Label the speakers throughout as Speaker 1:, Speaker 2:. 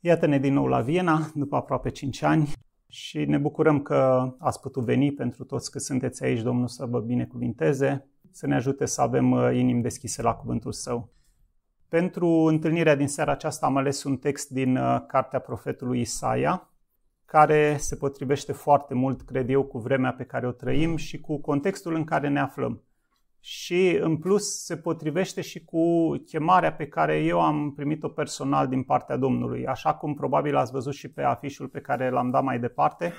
Speaker 1: Iată-ne din nou la Viena, după aproape 5 ani și ne bucurăm că ați putut veni pentru toți că sunteți aici, Domnul să vă binecuvinteze, să ne ajute să avem uh, inimi deschise la cuvântul Său. Pentru întâlnirea din seara aceasta am ales un text din uh, cartea profetului Isaia, care se potrivește foarte mult, cred eu, cu vremea pe care o trăim și cu contextul în care ne aflăm și în plus se potrivește și cu chemarea pe care eu am primit-o personal din partea Domnului. Așa cum probabil ați văzut și pe afișul pe care l-am dat mai departe,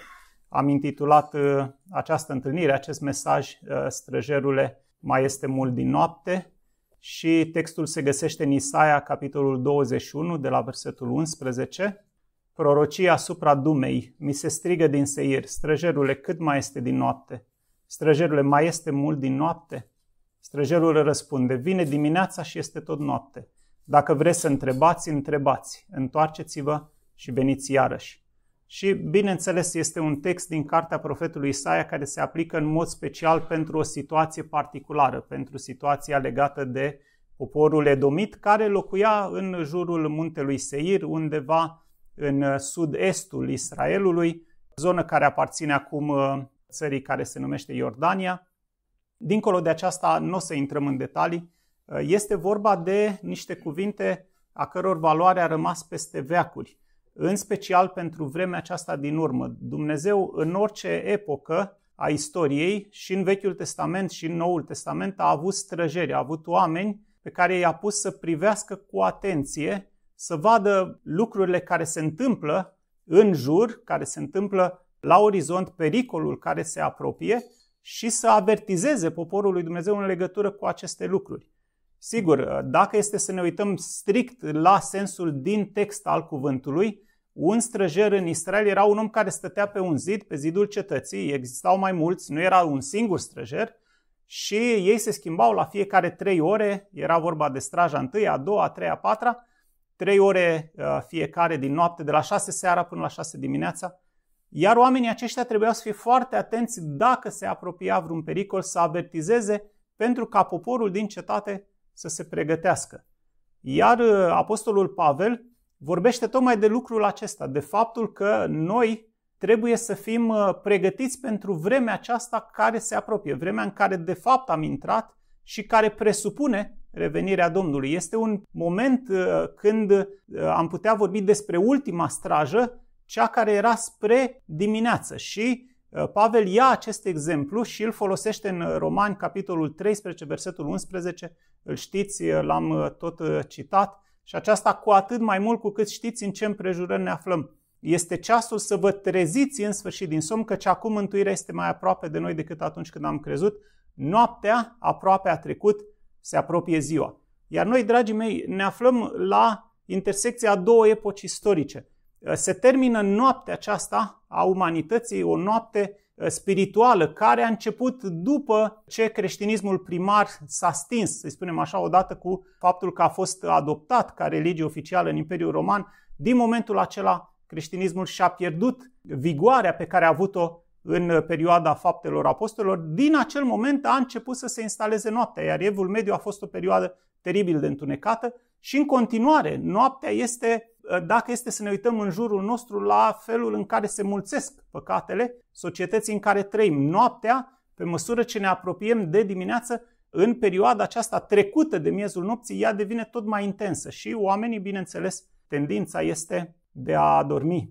Speaker 1: am intitulat uh, această întâlnire, acest mesaj, uh, Străjerule, mai este mult din noapte și textul se găsește în Isaia, capitolul 21, de la versetul 11. Prorocia asupra Dumei, mi se strigă din seir, străjerule, cât mai este din noapte? Străjerule, mai este mult din noapte? Străjerul răspunde, vine dimineața și este tot noapte. Dacă vreți să întrebați, întrebați. Întoarceți-vă și veniți iarăși. Și, bineînțeles, este un text din cartea profetului Isaia care se aplică în mod special pentru o situație particulară, pentru situația legată de poporul edomit care locuia în jurul muntelui Seir, undeva în sud-estul Israelului, zonă care aparține acum uh, țării care se numește Iordania. Dincolo de aceasta, nu o să intrăm în detalii. Uh, este vorba de niște cuvinte a căror valoare a rămas peste veacuri, în special pentru vremea aceasta din urmă. Dumnezeu, în orice epocă a istoriei, și în Vechiul Testament și în Noul Testament, a avut străjeri, a avut oameni pe care i-a pus să privească cu atenție, să vadă lucrurile care se întâmplă în jur, care se întâmplă la orizont, pericolul care se apropie și să avertizeze poporul lui Dumnezeu în legătură cu aceste lucruri. Sigur, dacă este să ne uităm strict la sensul din text al cuvântului, un străjer în Israel era un om care stătea pe un zid, pe zidul cetății, existau mai mulți, nu era un singur străjer, și ei se schimbau la fiecare trei ore, era vorba de straja întâi, a doua, a treia, a patra, trei ore uh, fiecare din noapte, de la șase seara până la șase dimineața, iar oamenii aceștia trebuiau să fie foarte atenți dacă se apropia vreun pericol să avertizeze pentru ca poporul din cetate să se pregătească. Iar uh, apostolul Pavel vorbește tocmai de lucrul acesta, de faptul că noi trebuie să fim uh, pregătiți pentru vremea aceasta care se apropie, vremea în care de fapt am intrat și care presupune revenirea Domnului. Este un moment uh, când am putea vorbi despre ultima strajă, cea care era spre dimineață și uh, Pavel ia acest exemplu și îl folosește în uh, Romani, capitolul 13, versetul 11, îl știți, uh, l-am tot citat, și aceasta cu atât mai mult cu cât știți în ce împrejurări ne aflăm. Este ceasul să vă treziți în sfârșit din somn, căci acum mântuirea este mai aproape de noi decât atunci când am crezut. Noaptea aproape a trecut, se apropie ziua. Iar noi, dragii mei, ne aflăm la intersecția a două epoci istorice – Uh, se termină noaptea aceasta a umanității, o noapte uh, spirituală care a început după ce creștinismul primar s-a stins, să spunem așa, odată cu faptul că a fost adoptat ca religie oficială în Imperiul Roman. Din momentul acela, creștinismul și-a pierdut vigoarea pe care a avut-o în uh, perioada faptelor apostolilor, din acel moment a început să se instaleze noaptea, iar Evul Mediu a fost o perioadă teribil de întunecată și în continuare noaptea este Ă, dacă este să ne uităm în jurul nostru la felul în care se mulțesc păcatele societății în care trăim. Noaptea, pe măsură ce ne apropiem de dimineață, în perioada aceasta trecută de miezul nopții, ea devine tot mai intensă și oamenii, bineînțeles, tendința este de a dormi.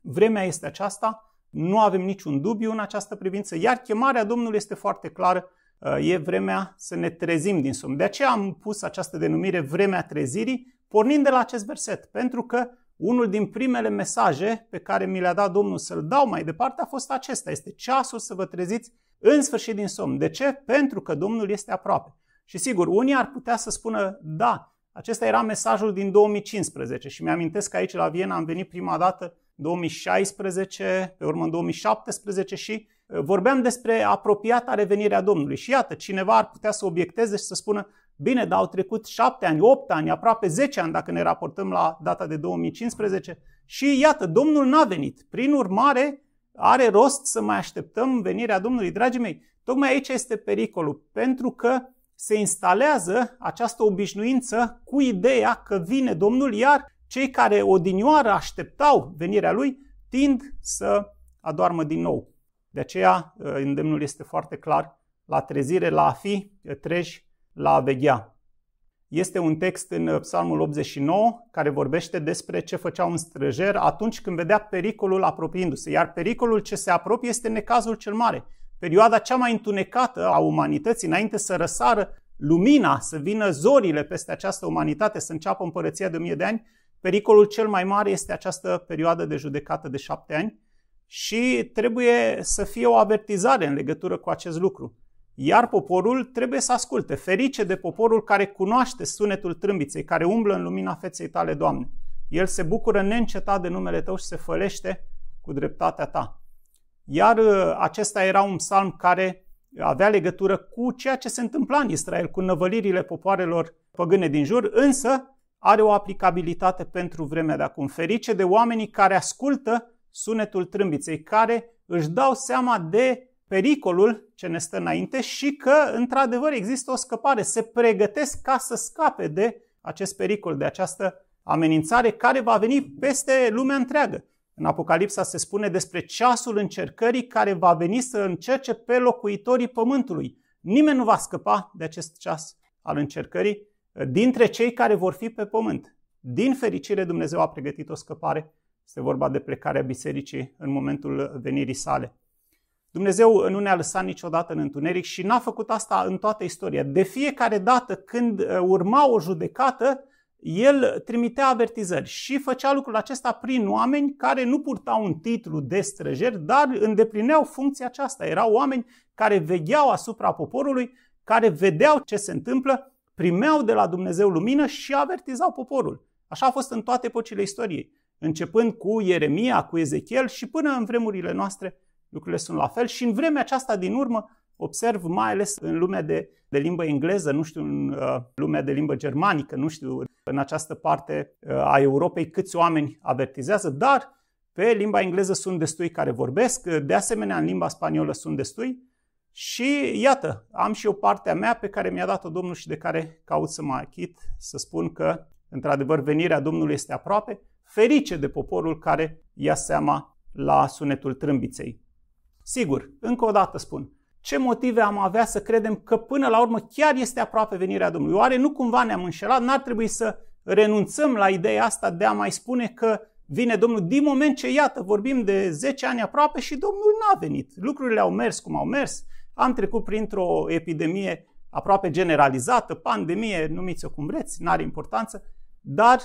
Speaker 1: Vremea este aceasta, nu avem niciun dubiu în această privință, iar chemarea Domnului este foarte clară, ă, e vremea să ne trezim din somn. De aceea am pus această denumire vremea trezirii, pornind de la acest verset, pentru că unul din primele mesaje pe care mi le-a dat Domnul să-l dau mai departe a fost acesta. Este ceasul să vă treziți în sfârșit din somn. De ce? Pentru că Domnul este aproape. Și sigur, unii ar putea să spună, da, acesta era mesajul din 2015 și mi-amintesc că aici la Viena am venit prima dată 2016, pe urmă în 2017 și uh, vorbeam despre apropiata revenirea Domnului. Și iată, cineva ar putea să obiecteze și să spună, Bine, dar au trecut 7 ani, 8 ani, aproape 10 ani dacă ne raportăm la data de 2015 și iată, Domnul n-a venit. Prin urmare, are rost să mai așteptăm venirea Domnului. Dragii mei, tocmai aici este pericolul, pentru că se instalează această obișnuință cu ideea că vine Domnul, iar cei care odinioară așteptau venirea lui tind să adoarmă din nou. De aceea, îndemnul este foarte clar la trezire, la a fi treji la a veghea. Este un text în uh, Psalmul 89 care vorbește despre ce făcea un străjer atunci când vedea pericolul apropiindu-se. Iar pericolul ce se apropie este necazul cel mare. Perioada cea mai întunecată a umanității, înainte să răsară lumina, să vină zorile peste această umanitate, să înceapă împărăția de mie de ani, pericolul cel mai mare este această perioadă de judecată de șapte ani și trebuie să fie o avertizare în legătură cu acest lucru iar poporul trebuie să asculte. Ferice de poporul care cunoaște sunetul trâmbiței, care umblă în lumina feței tale, Doamne. El se bucură neîncetat de numele tău și se fălește cu dreptatea ta. Iar uh, acesta era un psalm care avea legătură cu ceea ce se întâmpla în Israel, cu năvălirile popoarelor păgâne din jur, însă are o aplicabilitate pentru vremea de acum. Ferice de oamenii care ascultă sunetul trâmbiței, care își dau seama de pericolul ce ne stă înainte și că, într-adevăr, există o scăpare. Se pregătesc ca să scape de acest pericol, de această amenințare care va veni peste lumea întreagă. În Apocalipsa se spune despre ceasul încercării care va veni să încerce pe locuitorii pământului. Nimeni nu va scăpa de acest ceas al încercării dintre cei care vor fi pe pământ. Din fericire, Dumnezeu a pregătit o scăpare. Este vorba de plecarea bisericii în momentul venirii sale. Dumnezeu nu ne-a lăsat niciodată în întuneric și n-a făcut asta în toată istoria. De fiecare dată când uh, urma o judecată, el trimitea avertizări și făcea lucrul acesta prin oameni care nu purtau un titlu de străjer, dar îndeplineau funcția aceasta. Erau oameni care vegheau asupra poporului, care vedeau ce se întâmplă, primeau de la Dumnezeu lumină și avertizau poporul. Așa a fost în toate pocile istoriei, începând cu Ieremia, cu Ezechiel și până în vremurile noastre lucrurile sunt la fel și în vremea aceasta din urmă observ mai ales în lumea de, de limbă engleză, nu știu în uh, lumea de limbă germanică, nu știu în această parte uh, a Europei câți oameni avertizează, dar pe limba engleză sunt destui care vorbesc, de asemenea în limba spaniolă sunt destui și iată, am și o parte a mea pe care mi-a dat-o Domnul și de care caut să mă achit, să spun că într-adevăr venirea Domnului este aproape, ferice de poporul care ia seama la sunetul trâmbiței. Sigur, încă o dată spun, ce motive am avea să credem că până la urmă chiar este aproape venirea Domnului? Oare nu cumva ne-am înșelat? N-ar trebui să renunțăm la ideea asta de a mai spune că vine Domnul din moment ce, iată, vorbim de 10 ani aproape și Domnul n-a venit. Lucrurile au mers cum au mers. Am trecut printr-o epidemie aproape generalizată, pandemie, numiți-o cum vreți, n-are importanță, dar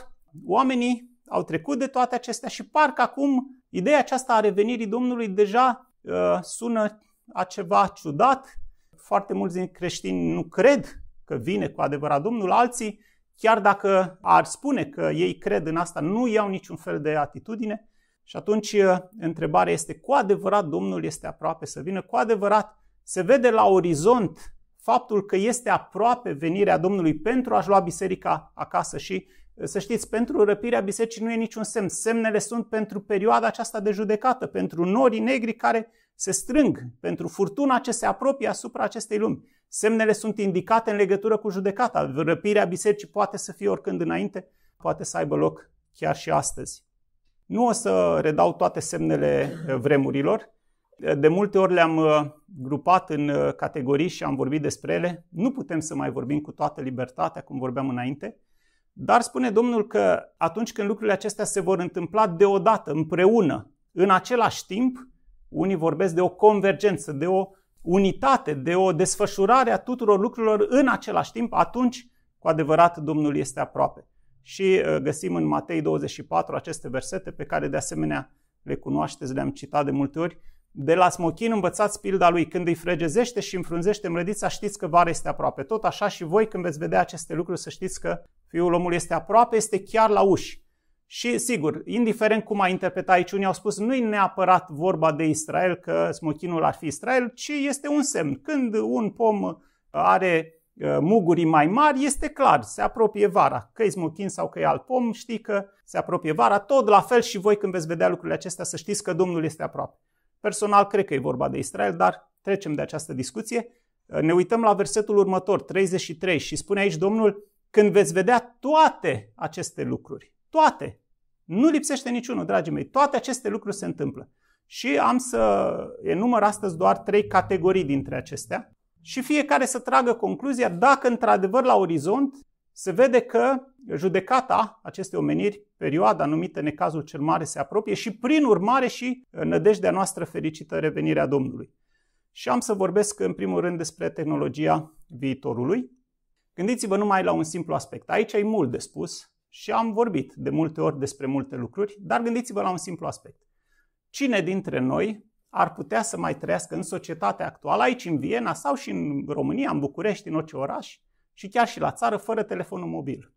Speaker 1: oamenii au trecut de toate acestea și parcă acum ideea aceasta a revenirii Domnului deja Ă, sună a ceva ciudat. Foarte mulți din creștini nu cred că vine cu adevărat Domnul, alții, chiar dacă ar spune că ei cred în asta, nu iau niciun fel de atitudine. Și atunci ă, întrebarea este, cu adevărat Domnul este aproape să vină? Cu adevărat se vede la orizont faptul că este aproape venirea Domnului pentru a-și lua biserica acasă și să știți, pentru răpirea bisericii nu e niciun semn. Semnele sunt pentru perioada aceasta de judecată, pentru norii negri care se strâng, pentru furtuna ce se apropie asupra acestei lumi. Semnele sunt indicate în legătură cu judecata. Răpirea bisericii poate să fie oricând înainte, poate să aibă loc chiar și astăzi. Nu o să redau toate semnele uh, vremurilor. De multe ori le-am uh, grupat în uh, categorii și am vorbit despre ele. Nu putem să mai vorbim cu toată libertatea, cum vorbeam înainte. Dar spune Domnul că atunci când lucrurile acestea se vor întâmpla deodată, împreună, în același timp, unii vorbesc de o convergență, de o unitate, de o desfășurare a tuturor lucrurilor în același timp, atunci, cu adevărat, Domnul este aproape. Și uh, găsim în Matei 24 aceste versete pe care, de asemenea, le cunoașteți, le-am citat de multe ori. De la smochin învățați pilda lui, când îi fregezește și înfrunzește mlădița, știți că vara este aproape. Tot așa și voi când veți vedea aceste lucruri să știți că Fiul omului este aproape, este chiar la uși. Și sigur, indiferent cum a interpretat aici, unii au spus nu e neapărat vorba de Israel, că smochinul ar fi Israel, ci este un semn. Când un pom uh, are uh, mugurii mai mari, este clar, se apropie vara. Că e smochin sau că e alt pom, știi că se apropie vara. Tot la fel și voi când veți vedea lucrurile acestea, să știți că Domnul este aproape. Personal, cred că e vorba de Israel, dar trecem de această discuție. Uh, ne uităm la versetul următor, 33, și spune aici Domnul, când veți vedea toate aceste lucruri, toate, nu lipsește niciunul, dragii mei, toate aceste lucruri se întâmplă. Și am să enumăr astăzi doar trei categorii dintre acestea și fiecare să tragă concluzia dacă într-adevăr la orizont se vede că judecata acestei omeniri, perioada numită necazul cel mare, se apropie și prin urmare și nădejdea noastră fericită revenirea Domnului. Și am să vorbesc în primul rând despre tehnologia viitorului, Gândiți-vă numai la un simplu aspect. Aici e mult de spus și am vorbit de multe ori despre multe lucruri, dar gândiți-vă la un simplu aspect. Cine dintre noi ar putea să mai trăiască în societatea actuală, aici în Viena sau și în România, în București, în orice oraș și chiar și la țară, fără telefonul mobil?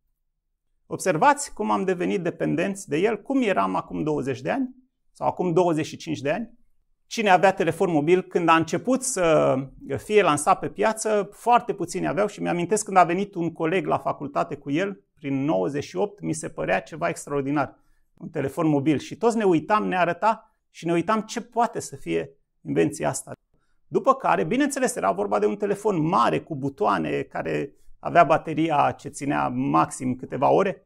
Speaker 1: Observați cum am devenit dependenți de el, cum eram acum 20 de ani sau acum 25 de ani Cine avea telefon mobil, când a început să fie lansat pe piață, foarte puțini aveau și mi-amintesc când a venit un coleg la facultate cu el, prin 98, mi se părea ceva extraordinar, un telefon mobil. Și toți ne uitam, ne arăta și ne uitam ce poate să fie invenția asta. După care, bineînțeles, era vorba de un telefon mare cu butoane care avea bateria ce ținea maxim câteva ore.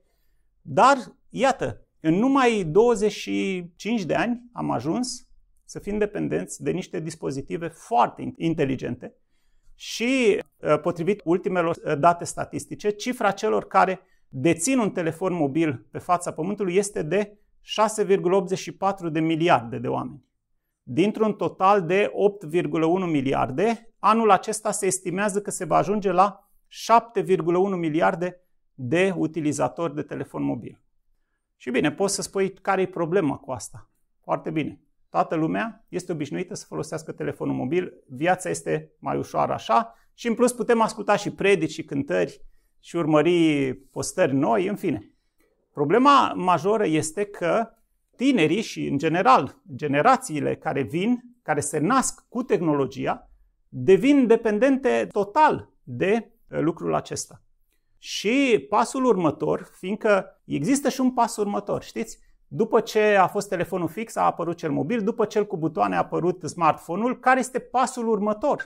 Speaker 1: Dar, iată, în numai 25 de ani am ajuns să fim dependenți de niște dispozitive foarte inteligente și, uh, potrivit ultimelor uh, date statistice, cifra celor care dețin un telefon mobil pe fața Pământului este de 6,84 de miliarde de oameni. Dintr-un total de 8,1 miliarde, anul acesta se estimează că se va ajunge la 7,1 miliarde de utilizatori de telefon mobil. Și bine, poți să spui care e problema cu asta. Foarte bine. Toată lumea este obișnuită să folosească telefonul mobil, viața este mai ușoară așa și în plus putem asculta și predici și cântări și urmări postări noi, în fine. Problema majoră este că tinerii și, în general, generațiile care vin, care se nasc cu tehnologia, devin dependente total de uh, lucrul acesta. Și pasul următor, fiindcă există și un pas următor, știți? După ce a fost telefonul fix, a apărut cel mobil, după cel cu butoane a apărut smartphone-ul, care este pasul următor?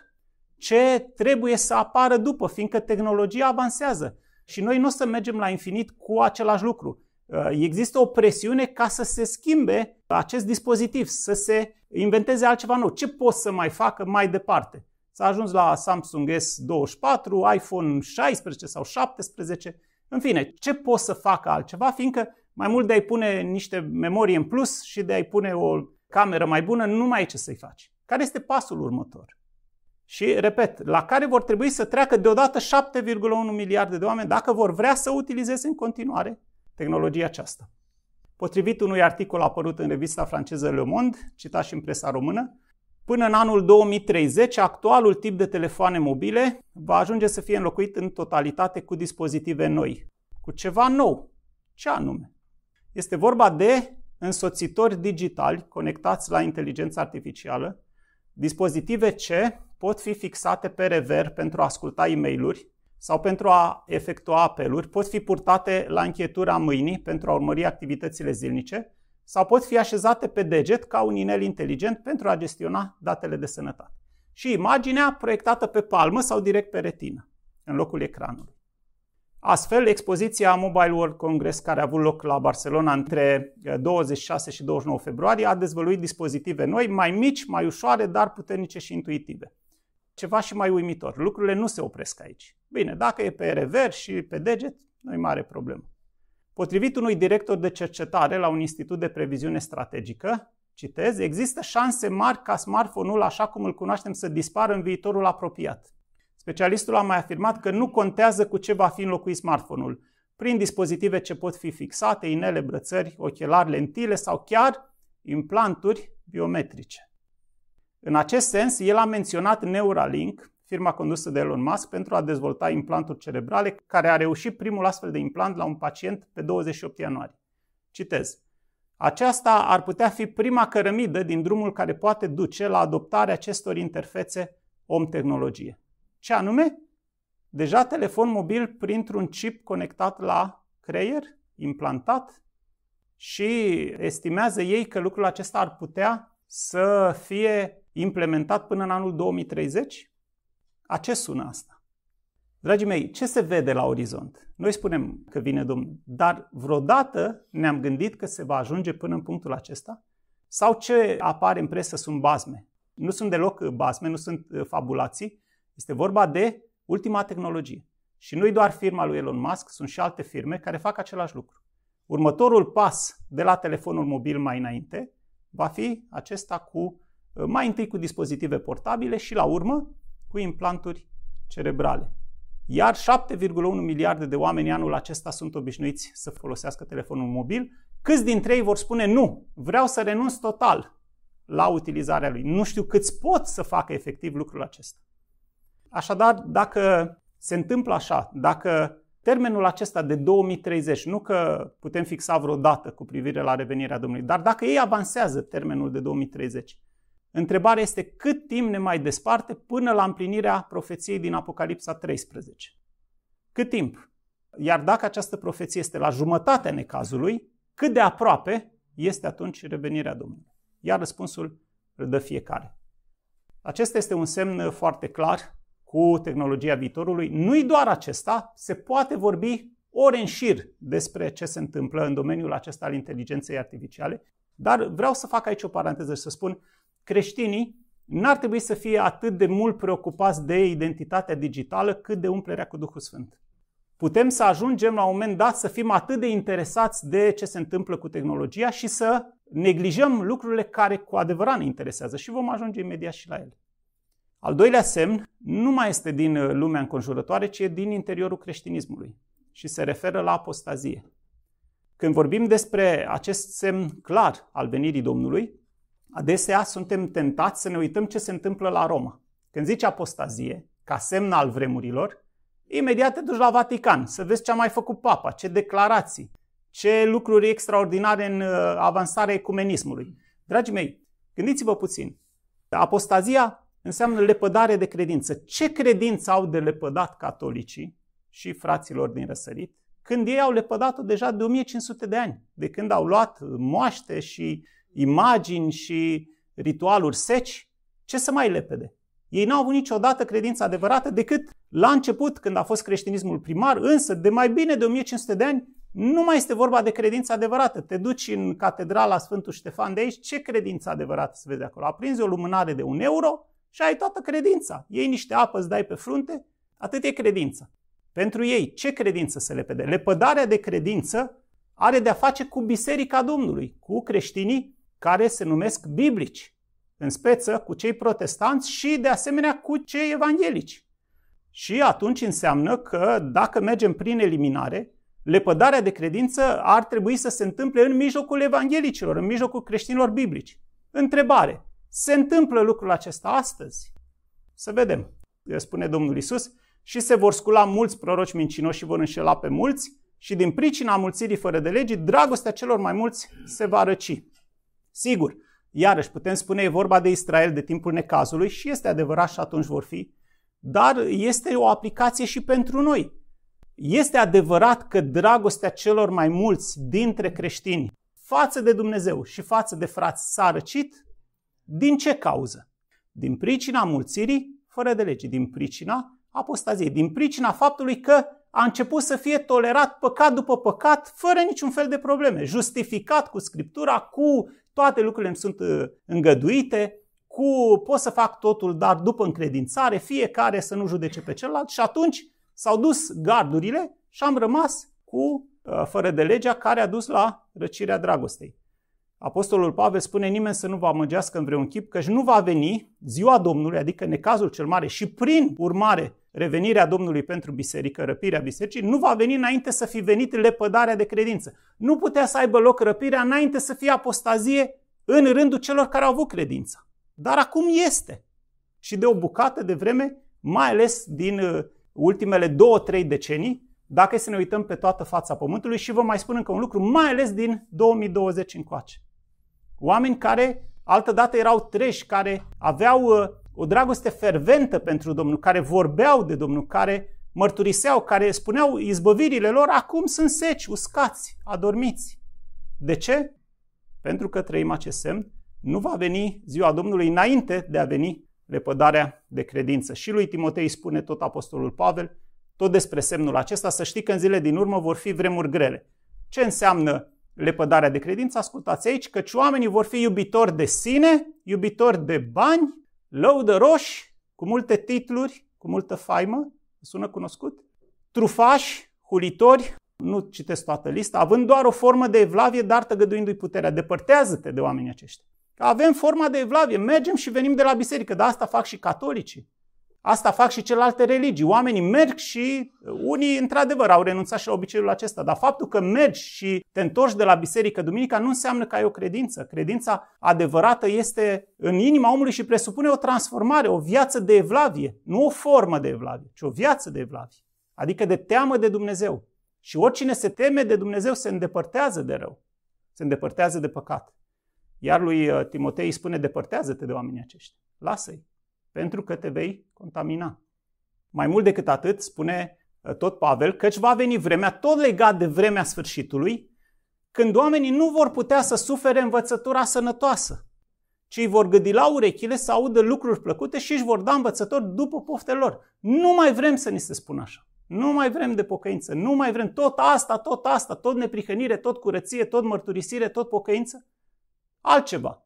Speaker 1: Ce trebuie să apară după, fiindcă tehnologia avansează și noi nu o să mergem la infinit cu același lucru. Uh, există o presiune ca să se schimbe acest dispozitiv, să se inventeze altceva nou. Ce pot să mai facă mai departe? S-a ajuns la Samsung S24, iPhone 16 sau 17, în fine, ce pot să facă altceva, fiindcă mai mult de a-i pune niște memorie în plus și de a-i pune o cameră mai bună, nu mai e ce să-i faci. Care este pasul următor? Și, repet, la care vor trebui să treacă deodată 7,1 miliarde de oameni dacă vor vrea să utilizeze în continuare tehnologia aceasta. Potrivit unui articol apărut în revista franceză Le Monde, citat și în presa română, până în anul 2030, actualul tip de telefoane mobile va ajunge să fie înlocuit în totalitate cu dispozitive noi, cu ceva nou. Ce anume? Este vorba de însoțitori digitali conectați la inteligența artificială, dispozitive ce pot fi fixate pe rever pentru a asculta e mail sau pentru a efectua apeluri, pot fi purtate la închietura mâinii pentru a urmări activitățile zilnice sau pot fi așezate pe deget ca un inel inteligent pentru a gestiona datele de sănătate. Și imaginea proiectată pe palmă sau direct pe retină, în locul ecranului. Astfel, expoziția Mobile World Congress care a avut loc la Barcelona între 26 eh, și 29 februarie a dezvăluit dispozitive noi, mai mici, mai ușoare, dar puternice și intuitive. Ceva și mai uimitor, lucrurile nu se opresc aici. Bine, dacă e pe rever și pe deget, nu i mare problemă. Potrivit unui director de cercetare la un institut de previziune strategică, citez, există șanse mari ca smartphone-ul așa cum îl cunoaștem să dispară în viitorul apropiat. Specialistul a mai afirmat că nu contează cu ce va fi înlocuit smartphone-ul, prin dispozitive ce pot fi fixate, inele, brățări, ochelari, lentile sau chiar implanturi biometrice. În acest sens, el a menționat Neuralink, firma condusă de Elon Musk, pentru a dezvolta implanturi cerebrale, care a reușit primul astfel de implant la un pacient pe 28 ianuarie. Citez. Aceasta ar putea fi prima cărămidă din drumul care poate duce la adoptarea acestor interfețe om-tehnologie. Ce anume? Deja telefon mobil printr-un chip conectat la creier, implantat, și estimează ei că lucrul acesta ar putea să fie implementat până în anul 2030? A ce sună asta? Dragii mei, ce se vede la orizont? Noi spunem că vine Domnul, dar vreodată ne-am gândit că se va ajunge până în punctul acesta? Sau ce apare în presă sunt bazme? Nu sunt deloc bazme, nu sunt uh, fabulații, este vorba de ultima tehnologie. Și nu-i doar firma lui Elon Musk, sunt și alte firme care fac același lucru. Următorul pas de la telefonul mobil mai înainte va fi acesta cu uh, mai întâi cu dispozitive portabile și la urmă cu implanturi cerebrale. Iar 7,1 miliarde de oameni anul acesta sunt obișnuiți să folosească telefonul mobil. Câți dintre ei vor spune nu, vreau să renunț total la utilizarea lui? Nu știu câți pot să facă efectiv lucrul acesta. Așadar, dacă se întâmplă așa, dacă termenul acesta de 2030, nu că putem fixa vreo dată cu privire la revenirea Domnului, dar dacă ei avansează termenul de 2030, întrebarea este cât timp ne mai desparte până la împlinirea profeției din Apocalipsa 13. Cât timp? Iar dacă această profeție este la jumătatea necazului, cât de aproape este atunci revenirea Domnului? Iar răspunsul îl dă fiecare. Acesta este un semn foarte clar cu tehnologia viitorului. Nu-i doar acesta, se poate vorbi ore în șir despre ce se întâmplă în domeniul acesta al inteligenței artificiale, dar vreau să fac aici o paranteză și să spun, creștinii n-ar trebui să fie atât de mult preocupați de identitatea digitală cât de umplerea cu Duhul Sfânt. Putem să ajungem la un moment dat să fim atât de interesați de ce se întâmplă cu tehnologia și să neglijăm lucrurile care cu adevărat ne interesează și vom ajunge imediat și la ele. Al doilea semn nu mai este din uh, lumea înconjurătoare, ci e din interiorul creștinismului și se referă la apostazie. Când vorbim despre acest semn clar al venirii Domnului, adesea suntem tentați să ne uităm ce se întâmplă la Roma. Când zici apostazie, ca semn al vremurilor, imediat te duci la Vatican să vezi ce a mai făcut Papa, ce declarații, ce lucruri extraordinare în uh, avansarea ecumenismului. Dragii mei, gândiți-vă puțin. Apostazia înseamnă lepădare de credință. Ce credință au de lepădat catolicii și fraților din răsărit? Când ei au lepădat-o deja de 1500 de ani, de când au luat moaște și imagini și ritualuri seci, ce să mai lepede? Ei n-au avut niciodată credință adevărată decât la început, când a fost creștinismul primar, însă de mai bine de 1500 de ani nu mai este vorba de credință adevărată. Te duci în catedrala Sfântul Ștefan de aici, ce credință adevărată se vede acolo? Aprinzi o lumânare de un euro, și ai toată credința. Ei niște apă, îți dai pe frunte, atât e credința. Pentru ei, ce credință se lepede? Lepădarea de credință are de-a face cu Biserica Domnului, cu creștinii care se numesc biblici, în speță cu cei protestanți și, de asemenea, cu cei evanghelici. Și atunci înseamnă că, dacă mergem prin eliminare, lepădarea de credință ar trebui să se întâmple în mijlocul evanghelicilor, în mijlocul creștinilor biblici. Întrebare. Se întâmplă lucrul acesta astăzi? Să vedem. Spune Domnul Isus, și se vor scula mulți proroci mincinoși și vor înșela pe mulți și din pricina mulțirii fără de legii, dragostea celor mai mulți se va răci. Sigur, iarăși putem spune e vorba de Israel de timpul necazului și este adevărat și atunci vor fi, dar este o aplicație și pentru noi. Este adevărat că dragostea celor mai mulți dintre creștini față de Dumnezeu și față de frați s-a răcit, din ce cauză? Din pricina mulțirii fără de lege, din pricina apostaziei, din pricina faptului că a început să fie tolerat păcat după păcat fără niciun fel de probleme, justificat cu Scriptura, cu toate lucrurile îmi sunt uh, îngăduite, cu pot să fac totul, dar după încredințare, fiecare să nu judece pe celălalt și atunci s-au dus gardurile și am rămas cu uh, fără de legea care a dus la răcirea dragostei. Apostolul Pavel spune nimeni să nu vă amăgească în vreun chip, căci nu va veni ziua Domnului, adică necazul cel mare și prin urmare revenirea Domnului pentru biserică, răpirea bisericii, nu va veni înainte să fi venit lepădarea de credință. Nu putea să aibă loc răpirea înainte să fie apostazie în rândul celor care au avut credința. Dar acum este. Și de o bucată de vreme, mai ales din uh, ultimele două, trei decenii, dacă e să ne uităm pe toată fața Pământului și vă mai spun încă un lucru, mai ales din 2020 încoace oameni care altădată erau treși, care aveau uh, o dragoste ferventă pentru Domnul, care vorbeau de Domnul, care mărturiseau, care spuneau izbăvirile lor, acum sunt seci, uscați, adormiți. De ce? Pentru că trăim acest semn, nu va veni ziua Domnului înainte de a veni lepădarea de credință. Și lui Timotei spune tot Apostolul Pavel, tot despre semnul acesta, să știi că în zile din urmă vor fi vremuri grele. Ce înseamnă lepădarea de credință, ascultați aici, căci oamenii vor fi iubitori de sine, iubitori de bani, lăudăroși, cu multe titluri, cu multă faimă, sună cunoscut, trufași, hulitori, nu citesc toată lista, având doar o formă de evlavie, dar tăgăduindu-i puterea. Depărtează-te de oamenii aceștia. Avem forma de evlavie, mergem și venim de la biserică, dar asta fac și catolicii. Asta fac și celelalte religii. Oamenii merg și uh, unii, într-adevăr, au renunțat și la obiceiul acesta. Dar faptul că mergi și te întorci de la biserică duminica nu înseamnă că ai o credință. Credința adevărată este în inima omului și presupune o transformare, o viață de evlavie. Nu o formă de evlavie, ci o viață de evlavie. Adică de teamă de Dumnezeu. Și oricine se teme de Dumnezeu se îndepărtează de rău, se îndepărtează de păcat. Iar lui uh, Timotei îi spune, depărtează-te de oamenii aceștia, lasă-i pentru că te vei contamina. Mai mult decât atât, spune uh, tot Pavel, căci va veni vremea, tot legat de vremea sfârșitului, când oamenii nu vor putea să sufere învățătura sănătoasă, ci îi vor gâdi la urechile să audă lucruri plăcute și își vor da învățători după poftelor. Nu mai vrem să ni se spună așa. Nu mai vrem de pocăință, nu mai vrem tot asta, tot asta, tot neprihănire, tot curăție, tot mărturisire, tot pocăință. Altceva.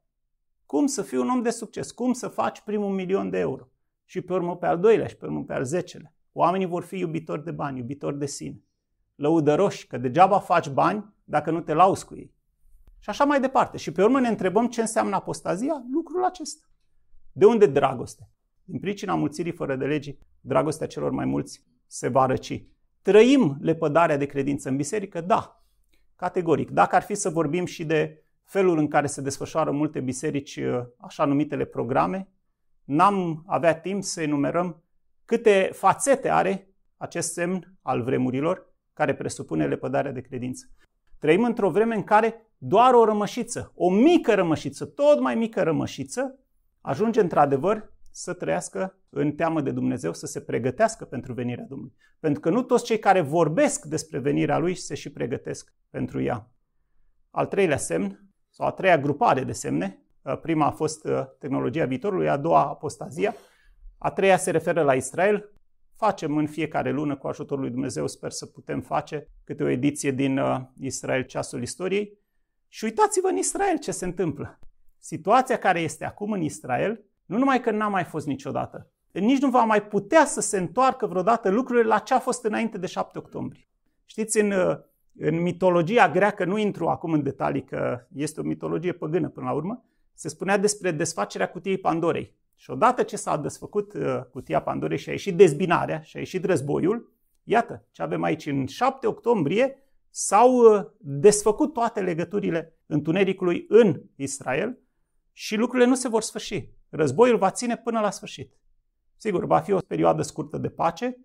Speaker 1: Cum să fii un om de succes? Cum să faci primul milion de euro? Și pe urmă pe al doilea și pe urmă pe al zecelea. Oamenii vor fi iubitori de bani, iubitori de sine. Lăudăroși, că degeaba faci bani dacă nu te lauzi cu ei. Și așa mai departe. Și pe urmă ne întrebăm ce înseamnă apostazia, lucrul acesta. De unde dragoste? Din pricina mulțirii fără de legii, dragostea celor mai mulți se va răci. Trăim lepădarea de credință în biserică? Da, categoric. Dacă ar fi să vorbim și de felul în care se desfășoară multe biserici uh, așa numitele programe, n-am avea timp să enumerăm câte fațete are acest semn al vremurilor care presupune lepădarea de credință. Trăim într-o vreme în care doar o rămășiță, o mică rămășiță, tot mai mică rămășiță, ajunge într-adevăr să trăiască în teamă de Dumnezeu, să se pregătească pentru venirea Domnului. Pentru că nu toți cei care vorbesc despre venirea Lui se și pregătesc pentru ea. Al treilea semn sau a treia grupare de semne. Uh, prima a fost uh, tehnologia viitorului, a doua apostazia, a treia se referă la Israel. Facem în fiecare lună, cu ajutorul lui Dumnezeu, sper să putem face câte o ediție din uh, Israel Ceasul Istoriei. Și uitați-vă în Israel ce se întâmplă. Situația care este acum în Israel, nu numai că n-a mai fost niciodată, nici nu va mai putea să se întoarcă vreodată lucrurile la ce a fost înainte de 7 octombrie. Știți, în în mitologia greacă, nu intru acum în detalii că este o mitologie păgână până la urmă, se spunea despre desfacerea cutiei Pandorei. Și odată ce s-a desfăcut uh, cutia Pandorei și a ieșit dezbinarea și a ieșit războiul, iată ce avem aici în 7 octombrie, s-au uh, desfăcut toate legăturile întunericului în Israel și lucrurile nu se vor sfârși. Războiul va ține până la sfârșit. Sigur, va fi o perioadă scurtă de pace,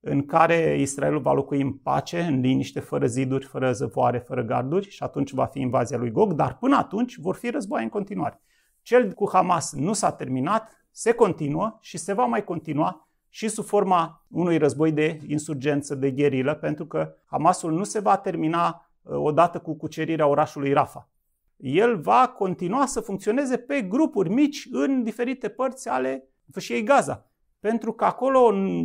Speaker 1: în care Israelul va locui în pace, în liniște, fără ziduri, fără zăvoare, fără garduri și atunci va fi invazia lui Gog, dar până atunci vor fi războaie în continuare. Cel cu Hamas nu s-a terminat, se continuă și se va mai continua și sub forma unui război de insurgență, de gherilă, pentru că Hamasul nu se va termina uh, odată cu cucerirea orașului Rafa. El va continua să funcționeze pe grupuri mici în diferite părți ale fâșiei Gaza pentru că acolo 80%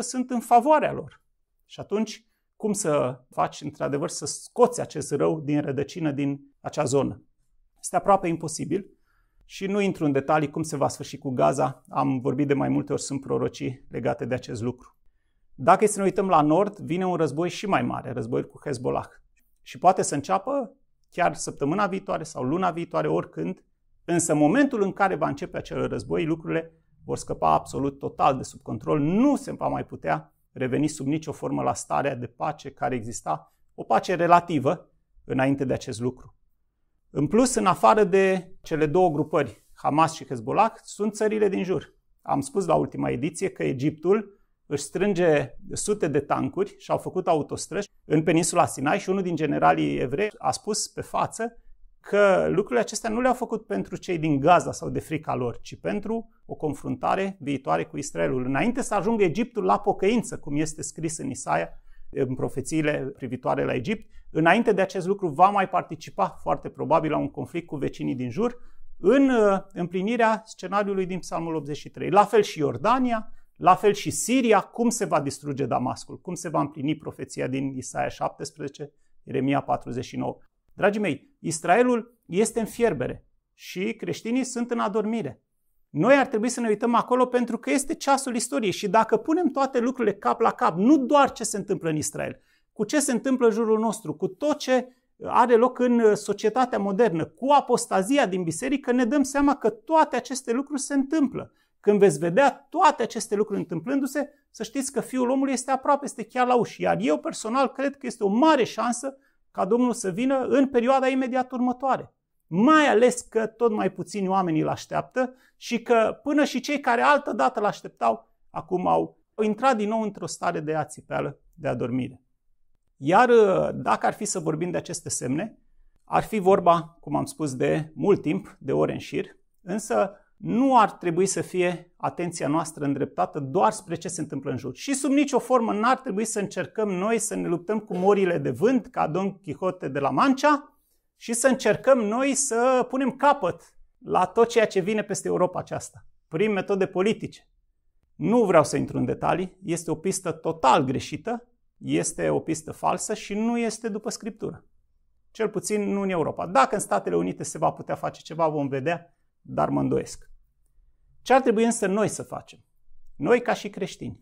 Speaker 1: sunt în favoarea lor. Și atunci, cum să faci, într-adevăr, să scoți acest rău din rădăcină, din acea zonă? Este aproape imposibil și nu intru în detalii cum se va sfârși cu Gaza. Am vorbit de mai multe ori, sunt prorocii legate de acest lucru. Dacă să ne uităm la nord, vine un război și mai mare, războiul cu Hezbollah. Și poate să înceapă chiar săptămâna viitoare sau luna viitoare, oricând, însă momentul în care va începe acel război, lucrurile vor scăpa absolut total de sub control, nu se va mai putea reveni sub nicio formă la starea de pace care exista, o pace relativă înainte de acest lucru. În plus, în afară de cele două grupări, Hamas și Hezbollah, sunt țările din jur. Am spus la ultima ediție că Egiptul își strânge sute de tancuri și au făcut autostrăzi în peninsula Sinai și unul din generalii evrei a spus pe față că lucrurile acestea nu le-au făcut pentru cei din Gaza sau de frica lor, ci pentru o confruntare viitoare cu Israelul. Înainte să ajungă Egiptul la pocăință, cum este scris în Isaia, în profețiile privitoare la Egipt, înainte de acest lucru va mai participa foarte probabil la un conflict cu vecinii din jur, în uh, împlinirea scenariului din Psalmul 83. La fel și Iordania, la fel și Siria, cum se va distruge Damascul, cum se va împlini profeția din Isaia 17, Iremia 49. Dragii mei, Israelul este în fierbere și creștinii sunt în adormire. Noi ar trebui să ne uităm acolo pentru că este ceasul istoriei și dacă punem toate lucrurile cap la cap, nu doar ce se întâmplă în Israel, cu ce se întâmplă în jurul nostru, cu tot ce are loc în uh, societatea modernă, cu apostazia din biserică, ne dăm seama că toate aceste lucruri se întâmplă. Când veți vedea toate aceste lucruri întâmplându-se, să știți că Fiul omului este aproape, este chiar la uși. Iar eu personal cred că este o mare șansă ca Domnul să vină în perioada imediat următoare. Mai ales că tot mai puțini oameni îl așteaptă și că până și cei care altă dată îl așteptau, acum au intrat din nou într-o stare de ațipeală, de adormire. Iar uh, dacă ar fi să vorbim de aceste semne, ar fi vorba, cum am spus, de mult timp, de ore în șir, însă nu ar trebui să fie atenția noastră îndreptată doar spre ce se întâmplă în jur. Și sub nicio formă nu ar trebui să încercăm noi să ne luptăm cu morile de vânt ca Don Quixote de la Mancha, și să încercăm noi să punem capăt la tot ceea ce vine peste Europa aceasta, prin metode politice. Nu vreau să intru în detalii, este o pistă total greșită, este o pistă falsă și nu este după scriptură. Cel puțin nu în Europa. Dacă în Statele Unite se va putea face ceva, vom vedea dar mă îndoiesc. Ce ar trebui însă noi să facem? Noi ca și creștini.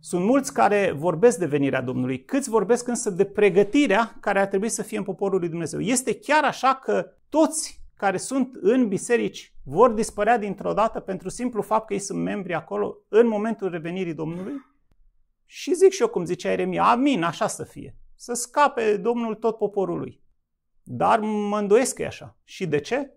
Speaker 1: Sunt mulți care vorbesc de venirea Domnului, câți vorbesc însă de pregătirea care ar trebui să fie în poporul lui Dumnezeu. Este chiar așa că toți care sunt în biserici vor dispărea dintr-o dată pentru simplu fapt că ei sunt membri acolo în momentul revenirii Domnului? Și zic și eu cum zicea Eremia, amin, așa să fie. Să scape Domnul tot poporul lui. Dar mă îndoiesc că e așa. Și de ce?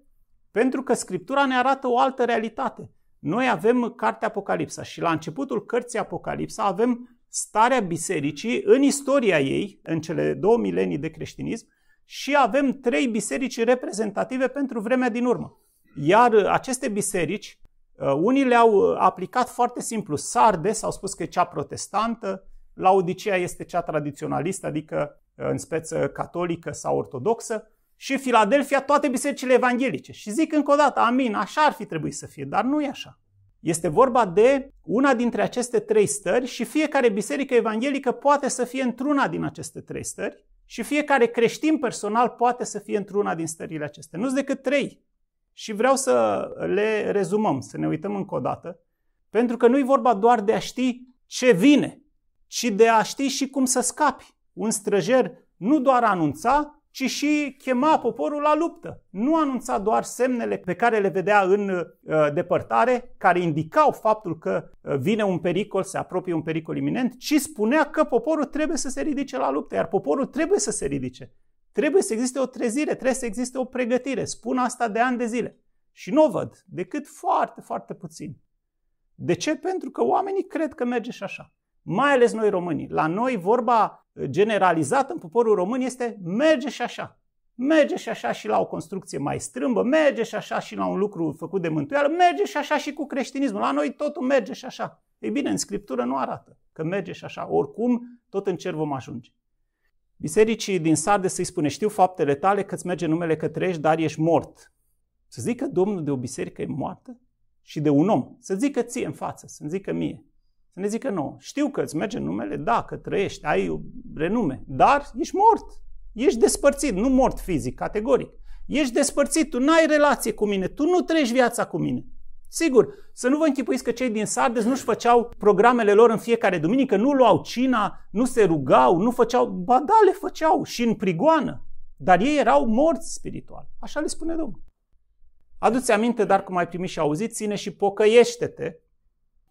Speaker 1: Pentru că Scriptura ne arată o altă realitate. Noi avem cartea Apocalipsa și la începutul cărții Apocalipsa avem starea bisericii în istoria ei, în cele două milenii de creștinism, și avem trei biserici reprezentative pentru vremea din urmă. Iar aceste biserici, uh, unii le-au uh, aplicat foarte simplu. s au spus că e cea protestantă, Laodicea este cea tradiționalistă, adică uh, în speță catolică sau ortodoxă, și Filadelfia toate bisericile evanghelice. Și zic încă o dată, amin, așa ar fi trebuit să fie, dar nu e așa. Este vorba de una dintre aceste trei stări și fiecare biserică evanghelică poate să fie într-una din aceste trei stări și fiecare creștin personal poate să fie într-una din stările acestea. Nu decât trei. Și vreau să le rezumăm, să ne uităm încă o dată, pentru că nu e vorba doar de a ști ce vine, ci de a ști și cum să scapi. Un străjer nu doar anunța, ci și chema poporul la luptă. Nu anunța doar semnele pe care le vedea în uh, depărtare, care indicau faptul că uh, vine un pericol, se apropie un pericol iminent, ci spunea că poporul trebuie să se ridice la luptă, iar poporul trebuie să se ridice. Trebuie să existe o trezire, trebuie să existe o pregătire. Spun asta de ani de zile. Și nu o văd, decât foarte, foarte puțin. De ce? Pentru că oamenii cred că merge și așa. Mai ales noi românii. La noi vorba generalizat în poporul român este merge și așa. Merge și așa și la o construcție mai strâmbă, merge și așa și la un lucru făcut de mântuială, merge și așa și cu creștinismul. La noi totul merge și așa. Ei bine, în Scriptură nu arată că merge și așa. Oricum, tot în cer vom ajunge. Bisericii din Sarde să-i spune, știu faptele tale că-ți merge numele că trăiești, dar ești mort. Să zică Domnul de o biserică e moartă și de un om. Să zică ție în față, să zică mie ne zică nouă, știu că îți merge numele, da, că trăiești, ai renume, dar ești mort, ești despărțit, nu mort fizic, categoric. Ești despărțit, tu n-ai relație cu mine, tu nu trăiești viața cu mine. Sigur, să nu vă închipuiți că cei din Sardes nu-și făceau programele lor în fiecare duminică, nu luau cina, nu se rugau, nu făceau, ba da, le făceau și în prigoană, dar ei erau morți spiritual. Așa le spune Domnul. Aduți aminte, dar cum ai primit și auzit, ține și pocăiește-te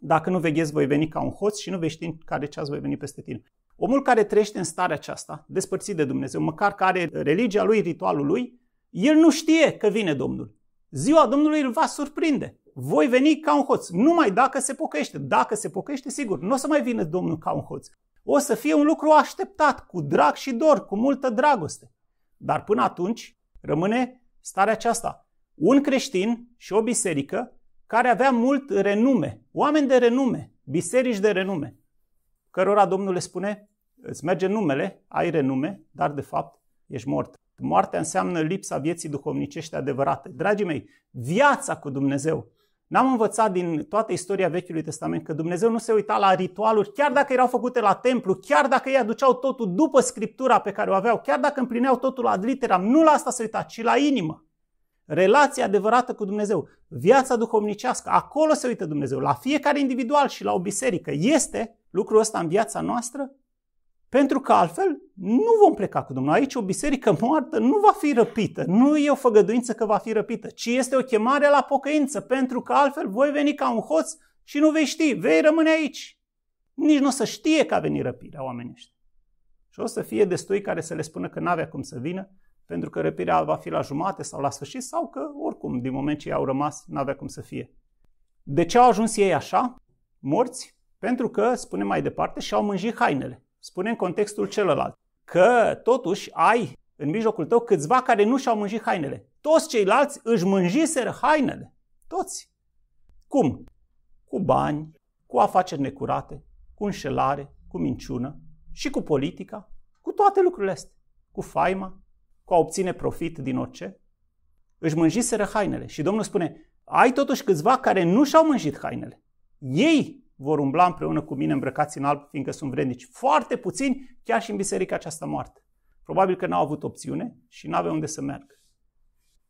Speaker 1: dacă nu veghezi, voi veni ca un hoț și nu vei ști în care ceas voi veni peste tine. Omul care trăiește în starea aceasta, despărțit de Dumnezeu, măcar că are religia lui, ritualul lui, el nu știe că vine Domnul. Ziua Domnului îl va surprinde. Voi veni ca un hoț, numai dacă se pocăiește. Dacă se pocăiește, sigur, nu o să mai vină Domnul ca un hoț. O să fie un lucru așteptat, cu drag și dor, cu multă dragoste. Dar până atunci rămâne starea aceasta. Un creștin și o biserică care avea mult renume, oameni de renume, biserici de renume, cărora Domnul le spune, îți merge numele, ai renume, dar de fapt ești mort. Moartea înseamnă lipsa vieții duhovnicești adevărate. Dragii mei, viața cu Dumnezeu. N-am învățat din toată istoria Vechiului Testament că Dumnezeu nu se uita la ritualuri, chiar dacă erau făcute la templu, chiar dacă ei aduceau totul după scriptura pe care o aveau, chiar dacă împlineau totul ad literam, nu la asta se uita, ci la inimă relația adevărată cu Dumnezeu, viața duhovnicească, acolo se uită Dumnezeu, la fiecare individual și la o biserică. Este lucrul ăsta în viața noastră? Pentru că altfel nu vom pleca cu Dumnezeu. Aici o biserică moartă nu va fi răpită, nu e o făgăduință că va fi răpită, ci este o chemare la pocăință, pentru că altfel voi veni ca un hoț și nu vei ști, vei rămâne aici. Nici nu o să știe că a venit răpirea oamenii ăștia. Și o să fie destui care să le spună că n-avea cum să vină, pentru că răpirea va fi la jumate sau la sfârșit sau că oricum, din moment ce ei au rămas, n-avea cum să fie. De ce au ajuns ei așa, morți? Pentru că, spunem mai departe, și-au mânjit hainele. Spune în contextul celălalt că totuși ai în mijlocul tău câțiva care nu și-au mânjit hainele. Toți ceilalți își mânjiseră hainele. Toți. Cum? Cu bani, cu afaceri necurate, cu înșelare, cu minciună și cu politica, cu toate lucrurile astea, cu faima, cu a obține profit din orice, își mânjiseră hainele. Și Domnul spune, ai totuși câțiva care nu și-au mânjit hainele. Ei vor umbla împreună cu mine îmbrăcați în alb, fiindcă sunt vrednici. Foarte puțini, chiar și în biserica aceasta moartă. Probabil că n-au avut opțiune și n-aveau unde să meargă.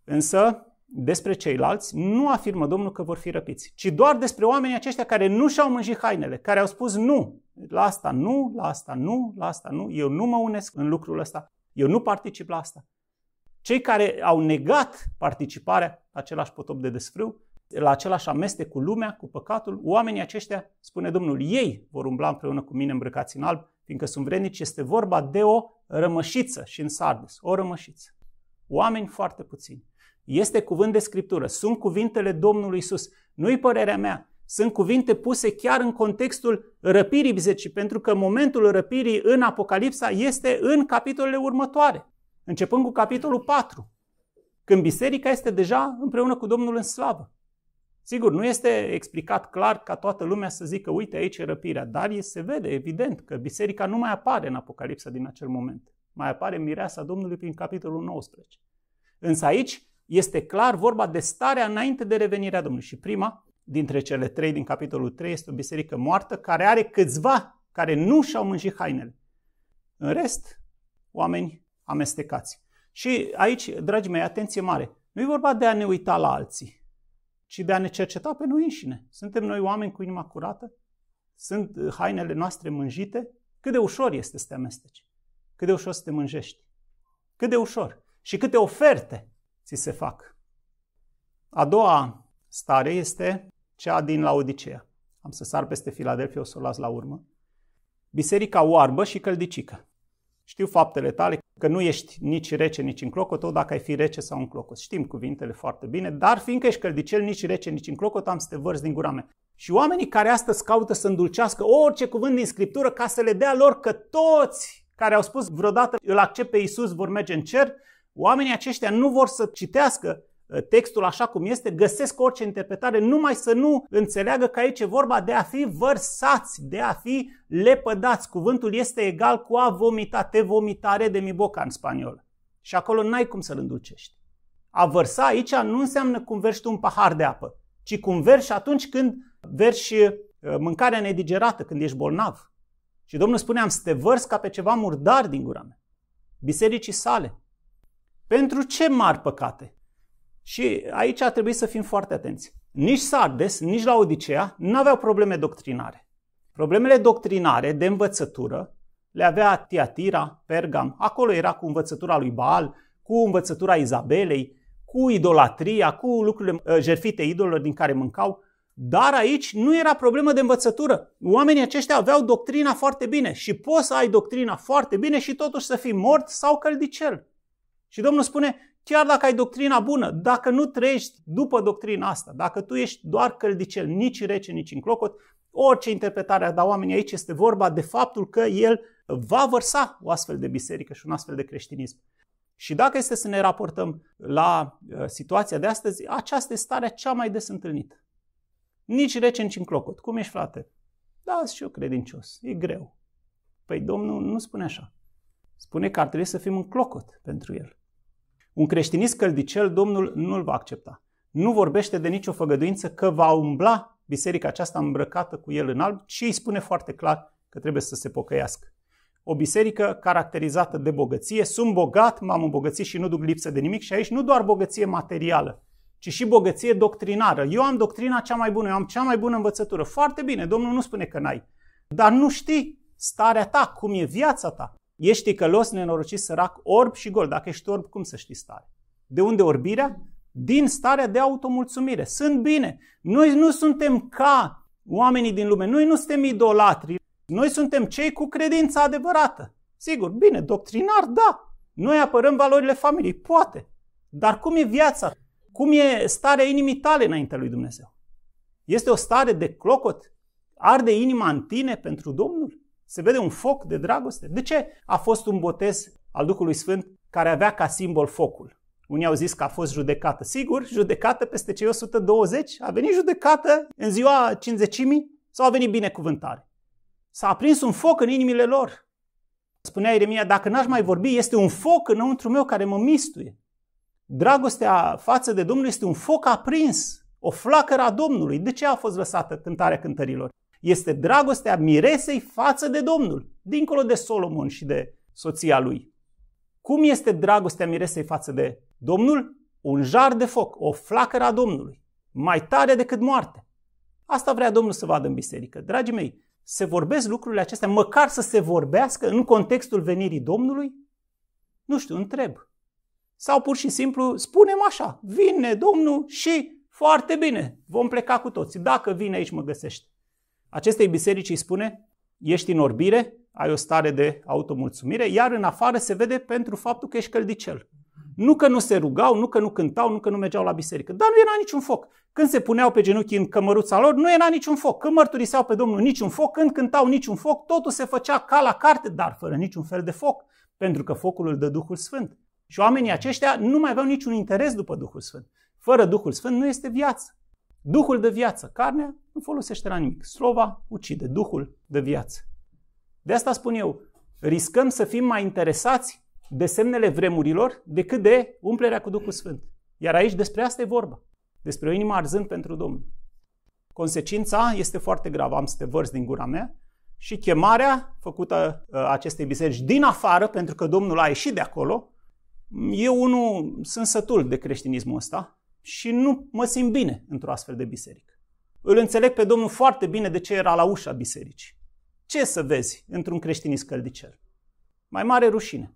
Speaker 1: Însă, despre ceilalți, nu afirmă Domnul că vor fi răpiți, ci doar despre oamenii aceștia care nu și-au mânjit hainele, care au spus nu, la asta nu, la asta nu, la asta nu, eu nu mă unesc în lucrul ăsta. Eu nu particip la asta. Cei care au negat participarea la același potop de desfrâu, la același amestec cu lumea, cu păcatul, oamenii aceștia, spune Domnul, ei vor umbla împreună cu mine îmbrăcați în alb, fiindcă sunt vrednici, este vorba de o rămășiță și în sardes, o rămășiță. Oameni foarte puțini. Este cuvânt de Scriptură, sunt cuvintele Domnului Isus. Nu-i părerea mea, sunt cuvinte puse chiar în contextul răpirii bisericii, pentru că momentul răpirii în Apocalipsa este în capitolele următoare, începând cu capitolul 4, când biserica este deja împreună cu Domnul în slavă. Sigur, nu este explicat clar ca toată lumea să zică, uite, aici e răpirea, dar se vede, evident, că biserica nu mai apare în Apocalipsa din acel moment. Mai apare mireasa Domnului prin capitolul 19. Însă aici este clar vorba de starea înainte de revenirea Domnului. Și prima dintre cele trei din capitolul 3 este o biserică moartă care are câțiva care nu și-au mânjit hainele. În rest, oameni amestecați. Și aici, dragii mei, atenție mare. Nu e vorba de a ne uita la alții, ci de a ne cerceta pe noi înșine. Suntem noi oameni cu inima curată? Sunt hainele noastre mânjite? Cât de ușor este să te amesteci? Cât de ușor să te mânjești? Cât de ușor? Și câte oferte ți se fac? A doua stare este cea din Laodicea. Am să sar peste Filadelfia, o să o las la urmă. Biserica oarbă și căldicică. Știu faptele tale, că nu ești nici rece, nici în clocot, tot dacă ai fi rece sau în clocot. Știm cuvintele foarte bine, dar fiindcă ești căldicel, nici rece, nici în clocot, am să te vărs din gura mea. Și oamenii care astăzi caută să îndulcească orice cuvânt din Scriptură ca să le dea lor că toți care au spus vreodată îl accept pe Iisus vor merge în cer, oamenii aceștia nu vor să citească Ă, textul așa cum este, găsesc orice interpretare, numai să nu înțeleagă că aici e vorba de a fi vărsați, de a fi lepădați. Cuvântul este egal cu a vomita, te vomitare de mi boca în spaniol. Și acolo n-ai cum să-l înducești. A vărsa aici nu înseamnă cum vergi tu un pahar de apă, ci cum vergi atunci când vergi ă, mâncarea nedigerată, când ești bolnav. Și Domnul spunea, să te vărs ca pe ceva murdar din gura mea. Bisericii sale. Pentru ce mari păcate? Și aici a trebuit să fim foarte atenți. Nici Sardes, nici la Odisea nu aveau probleme doctrinare. Problemele doctrinare de învățătură le avea Tiatira, Pergam. Acolo era cu învățătura lui Baal, cu învățătura Izabelei, cu idolatria, cu lucrurile ă, jerfite idolilor din care mâncau. Dar aici nu era problemă de învățătură. Oamenii aceștia aveau doctrina foarte bine și poți să ai doctrina foarte bine și totuși să fii mort sau căldicel. Și Domnul spune, Chiar dacă ai doctrina bună, dacă nu trăiești după doctrina asta, dacă tu ești doar căldicel, nici rece, nici în clocot, orice interpretare a da oamenii aici este vorba de faptul că el va vărsa o astfel de biserică și un astfel de creștinism. Și dacă este să ne raportăm la uh, situația de astăzi, aceasta este starea cea mai des întâlnită. Nici rece, nici în clocot. Cum ești, frate? Da, și eu credincios. E greu. Păi Domnul nu spune așa. Spune că ar trebui să fim în clocot pentru el. Un creștinist căldicel Domnul nu-l va accepta. Nu vorbește de nicio făgăduință că va umbla biserica aceasta îmbrăcată cu el în alb, ci îi spune foarte clar că trebuie să se pocăiască. O biserică caracterizată de bogăție, sunt bogat, m-am îmbogățit și nu duc lipsă de nimic și aici nu doar bogăție materială, ci și bogăție doctrinară. Eu am doctrina cea mai bună, eu am cea mai bună învățătură. Foarte bine, Domnul nu spune că n-ai, dar nu știi starea ta, cum e viața ta. Ești călos, nenorocit, sărac, orb și gol. Dacă ești orb, cum să știi stare? De unde orbirea? Din starea de automulțumire. Sunt bine. Noi nu suntem ca oamenii din lume. Noi nu suntem idolatri. Noi suntem cei cu credința adevărată. Sigur, bine, doctrinar, da. Noi apărăm valorile familiei, poate. Dar cum e viața? Cum e starea inimii tale înaintea lui Dumnezeu? Este o stare de clocot? Arde inima în tine pentru Domnul? Se vede un foc de dragoste. De ce a fost un botez al Duhului Sfânt care avea ca simbol focul? Unii au zis că a fost judecată. Sigur, judecată peste cei 120? A venit judecată în ziua 50 sau a venit binecuvântare? S-a aprins un foc în inimile lor. Spunea Ieremia, dacă n-aș mai vorbi, este un foc înăuntru meu care mă mistuie. Dragostea față de Domnul este un foc aprins, o flacără a Domnului. De ce a fost lăsată cântarea cântărilor? Este dragostea miresei față de Domnul, dincolo de Solomon și de soția lui. Cum este dragostea miresei față de Domnul? Un jar de foc, o flacără a Domnului, mai tare decât moarte. Asta vrea Domnul să vadă în biserică. Dragii mei, se vorbesc lucrurile acestea, măcar să se vorbească în contextul venirii Domnului? Nu știu, întreb. Sau pur și simplu spunem așa, vine Domnul și foarte bine, vom pleca cu toți. Dacă vine aici mă găsește. Acestei biserici îi spune, ești în orbire, ai o stare de automulțumire, iar în afară se vede pentru faptul că ești căldicel. Nu că nu se rugau, nu că nu cântau, nu că nu mergeau la biserică, dar nu era niciun foc. Când se puneau pe genunchi în cămăruța lor, nu era niciun foc. Când mărturiseau pe Domnul, niciun foc. Când cântau, niciun foc. Totul se făcea ca la carte, dar fără niciun fel de foc, pentru că focul îl dă Duhul Sfânt. Și oamenii aceștia nu mai aveau niciun interes după Duhul Sfânt. Fără Duhul Sfânt nu este viață. Duhul de viață, carnea, nu folosește la nimic. Slova ucide, Duhul de viață. De asta spun eu, riscăm să fim mai interesați de semnele vremurilor decât de umplerea cu Duhul Sfânt. Iar aici despre asta e vorba. Despre o inimă arzând pentru Domnul. Consecința este foarte gravă, am să te vărs din gura mea, și chemarea făcută uh, acestei biserici din afară, pentru că Domnul a ieșit de acolo, eu unul sunt sătul de creștinismul ăsta, și nu mă simt bine într-o astfel de biserică. Îl înțeleg pe Domnul foarte bine de ce era la ușa bisericii. Ce să vezi într-un creștinist căldicel? Mai mare rușine.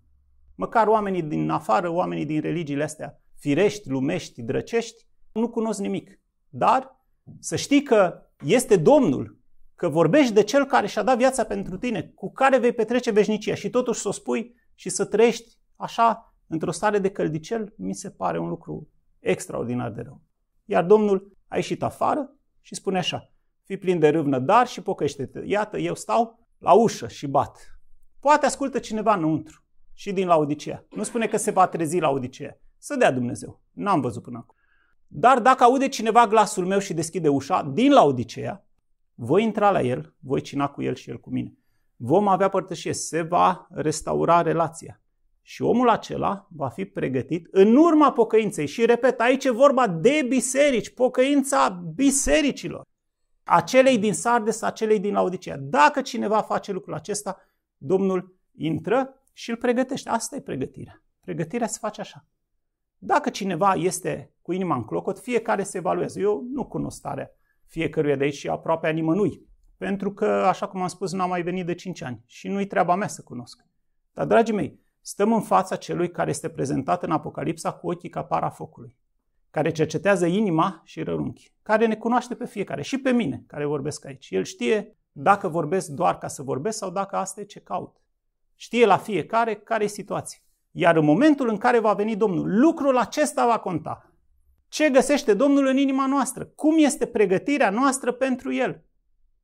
Speaker 1: Măcar oamenii din afară, oamenii din religiile astea, firești, lumești, drăcești, nu cunosc nimic. Dar să știi că este Domnul, că vorbești de Cel care și-a dat viața pentru tine, cu care vei petrece veșnicia și totuși să o spui și să trăiești așa, într-o stare de căldicel, mi se pare un lucru extraordinar de rău. Iar Domnul a ieșit afară și spune așa, fii plin de râvnă, dar și pocăște-te. Iată, eu stau la ușă și bat. Poate ascultă cineva înăuntru și din la Odiceea. Nu spune că se va trezi la Odiceea. Să dea Dumnezeu. N-am văzut până acum. Dar dacă aude cineva glasul meu și deschide ușa din la Odiceea, voi intra la el, voi cina cu el și el cu mine. Vom avea părtășie, se va restaura relația. Și omul acela va fi pregătit în urma pocăinței. Și repet, aici e vorba de biserici, pocăința bisericilor. Acelei din Sardes, acelei din Laodicea. Dacă cineva face lucrul acesta, Domnul intră și îl pregătește. Asta e pregătirea. Pregătirea se face așa. Dacă cineva este cu inima în clocot, fiecare se evaluează. Eu nu cunosc starea fiecăruia de aici și aproape a nimănui. Pentru că, așa cum am spus, n-am mai venit de 5 ani și nu-i treaba mea să cunosc. Dar, dragii mei, stăm în fața celui care este prezentat în Apocalipsa cu ochii ca para focului, care cercetează inima și rărunchi, care ne cunoaște pe fiecare și pe mine care vorbesc aici. El știe dacă vorbesc doar ca să vorbesc sau dacă asta e ce caut. Știe la fiecare care e situația. Iar în momentul în care va veni Domnul, lucrul acesta va conta. Ce găsește Domnul în inima noastră? Cum este pregătirea noastră pentru El?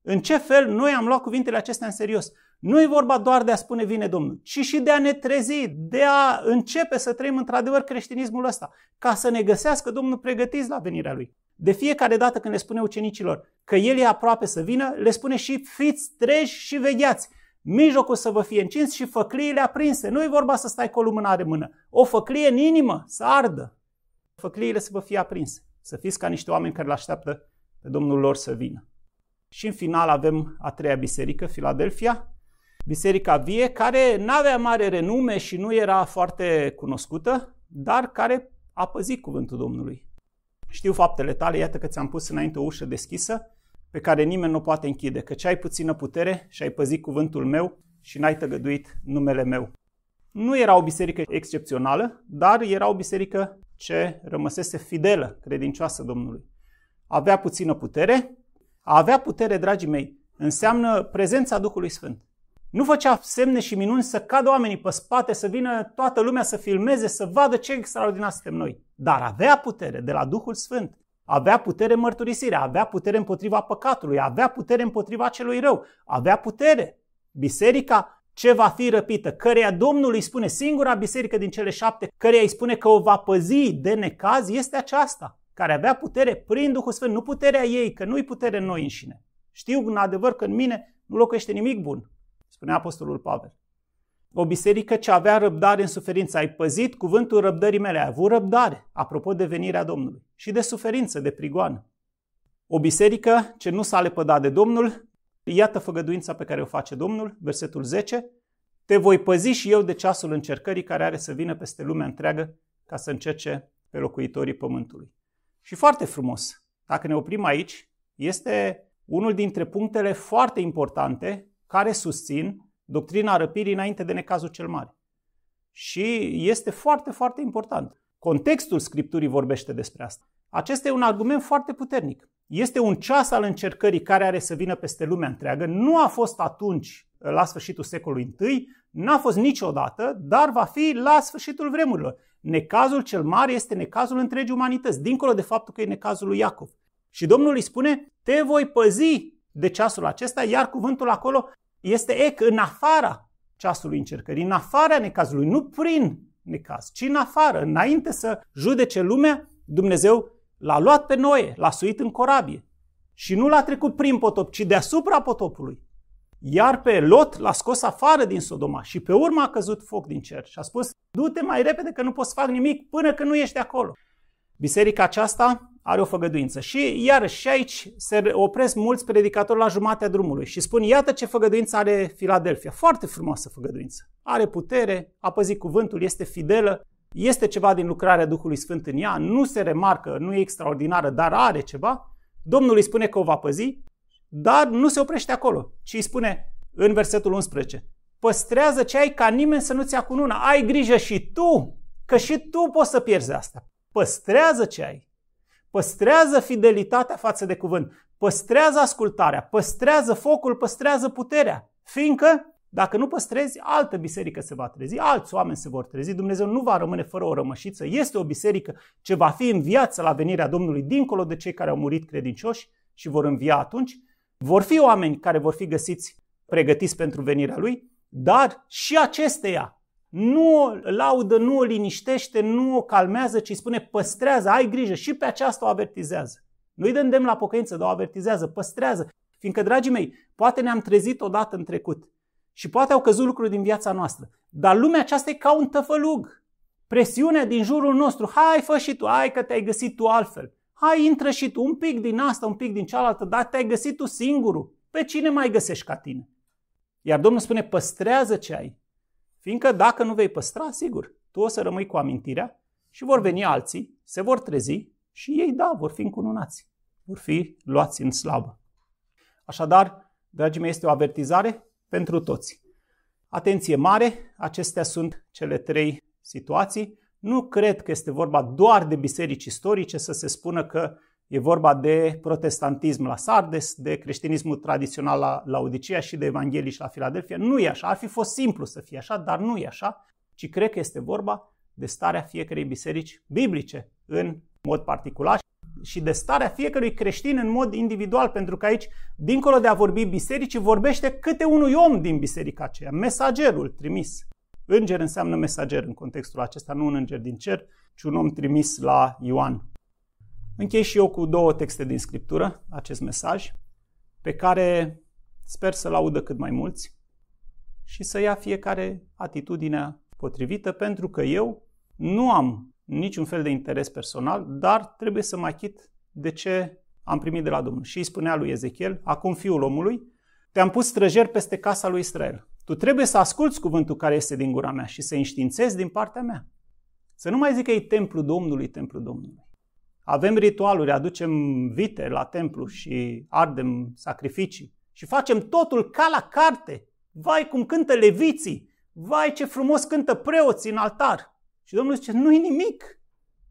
Speaker 1: În ce fel noi am luat cuvintele acestea în serios? Nu e vorba doar de a spune vine Domnul, ci și de a ne trezi, de a începe să trăim într-adevăr creștinismul ăsta, ca să ne găsească Domnul pregătiți la venirea Lui. De fiecare dată când le spune ucenicilor că El e aproape să vină, le spune și fiți treji și vegheați, mijlocul să vă fie încins și făcliile aprinse. Nu e vorba să stai cu o lumână în mână, o făclie în inimă, să ardă. Făcliile să vă fie aprinse, să fiți ca niște oameni care îl așteaptă pe Domnul lor să vină. Și în final avem a treia biserică, Filadelfia, biserica vie, care nu avea mare renume și nu era foarte cunoscută, dar care a păzit cuvântul Domnului. Știu faptele tale, iată că ți-am pus înainte o ușă deschisă pe care nimeni nu poate închide, că ai puțină putere și ai păzit cuvântul meu și n-ai tăgăduit numele meu. Nu era o biserică excepțională, dar era o biserică ce rămăsese fidelă, credincioasă Domnului. Avea puțină putere. A avea putere, dragii mei, înseamnă prezența Duhului Sfânt. Nu făcea semne și minuni să cadă oamenii pe spate, să vină toată lumea să filmeze, să vadă ce extraordinar suntem noi. Dar avea putere de la Duhul Sfânt. Avea putere mărturisire, avea putere împotriva păcatului, avea putere împotriva celui rău, avea putere. Biserica ce va fi răpită, căreia Domnul îi spune, singura biserică din cele șapte, căreia îi spune că o va păzi de necaz, este aceasta, care avea putere prin Duhul Sfânt, nu puterea ei, că nu-i putere în noi înșine. Știu în adevăr că în mine nu locuiește nimic bun, spunea Apostolul Pavel. O biserică ce avea răbdare în suferință. Ai păzit cuvântul răbdării mele, ai avut răbdare, apropo de venirea Domnului, și de suferință, de prigoană. O biserică ce nu s-a lepădat de Domnul, iată făgăduința pe care o face Domnul, versetul 10, te voi păzi și eu de ceasul încercării care are să vină peste lumea întreagă ca să încerce pe locuitorii pământului. Și foarte frumos, dacă ne oprim aici, este unul dintre punctele foarte importante care susțin doctrina răpirii înainte de necazul cel mare. Și este foarte, foarte important. Contextul Scripturii vorbește despre asta. Acesta e un argument foarte puternic. Este un ceas al încercării care are să vină peste lumea întreagă. Nu a fost atunci, la sfârșitul secolului I, n-a fost niciodată, dar va fi la sfârșitul vremurilor. Necazul cel mare este necazul întregii umanități, dincolo de faptul că e necazul lui Iacov. Și Domnul îi spune, te voi păzi de ceasul acesta, iar cuvântul acolo este ec, în afara ceasului încercării, în afara necazului, nu prin necaz, ci în afară, înainte să judece lumea, Dumnezeu l-a luat pe Noe, l-a suit în corabie și nu l-a trecut prin potop, ci deasupra potopului. Iar pe Lot l-a scos afară din Sodoma și pe urmă a căzut foc din cer și a spus, du-te mai repede că nu poți să fac nimic până când nu ești acolo. Biserica aceasta are o făgăduință. Și iarăși și aici se opresc mulți predicatori la jumatea drumului și spun, iată ce făgăduință are Filadelfia. Foarte frumoasă făgăduință. Are putere, a păzit cuvântul, este fidelă, este ceva din lucrarea Duhului Sfânt în ea, nu se remarcă, nu e extraordinară, dar are ceva. Domnul îi spune că o va păzi, dar nu se oprește acolo, ci îi spune în versetul 11, păstrează ce ai ca nimeni să nu-ți ia cu Ai grijă și tu, că și tu poți să pierzi asta. Păstrează ce ai. Păstrează fidelitatea față de cuvânt, păstrează ascultarea, păstrează focul, păstrează puterea, fiindcă dacă nu păstrezi, altă biserică se va trezi, alți oameni se vor trezi, Dumnezeu nu va rămâne fără o rămășiță, este o biserică ce va fi în viață la venirea Domnului, dincolo de cei care au murit credincioși și vor învia atunci. Vor fi oameni care vor fi găsiți pregătiți pentru venirea Lui, dar și acesteia nu o laudă, nu o liniștește, nu o calmează, ci spune păstrează, ai grijă și pe aceasta o avertizează. Nu-i dă la pocăință, dar o avertizează, păstrează. Fiindcă, dragii mei, poate ne-am trezit odată în trecut și poate au căzut lucruri din viața noastră. Dar lumea aceasta e ca un tăfălug. Presiunea din jurul nostru, hai fă și tu, hai că te-ai găsit tu altfel. Hai intră și tu un pic din asta, un pic din cealaltă, dar te-ai găsit tu singurul. Pe cine mai găsești ca tine? Iar Domnul spune, păstrează ce ai, Fiindcă dacă nu vei păstra, sigur, tu o să rămâi cu amintirea și vor veni alții, se vor trezi și ei, da, vor fi încununați, vor fi luați în slavă. Așadar, dragii mei, este o avertizare pentru toți. Atenție mare, acestea sunt cele trei situații. Nu cred că este vorba doar de biserici istorice să se spună că E vorba de protestantism la Sardes, de creștinismul tradițional la Laodicea și de evanghelici la Filadelfia. Nu e așa, ar fi fost simplu să fie așa, dar nu e așa, ci cred că este vorba de starea fiecărei biserici biblice în mod particular și de starea fiecărui creștin în mod individual, pentru că aici, dincolo de a vorbi bisericii, vorbește câte unui om din biserica aceea, mesagerul trimis. Înger înseamnă mesager în contextul acesta, nu un înger din cer, ci un om trimis la Ioan. Închei și eu cu două texte din Scriptură acest mesaj, pe care sper să-l audă cât mai mulți și să ia fiecare atitudinea potrivită, pentru că eu nu am niciun fel de interes personal, dar trebuie să mă achit de ce am primit de la Domnul. Și îi spunea lui Ezechiel, acum fiul omului, te-am pus străjer peste casa lui Israel. Tu trebuie să asculți cuvântul care este din gura mea și să înștiințezi din partea mea. Să nu mai zic că e templul Domnului, templul Domnului avem ritualuri, aducem vite la templu și ardem sacrificii și facem totul ca la carte. Vai cum cântă leviții, vai ce frumos cântă preoții în altar. Și Domnul zice, nu-i nimic,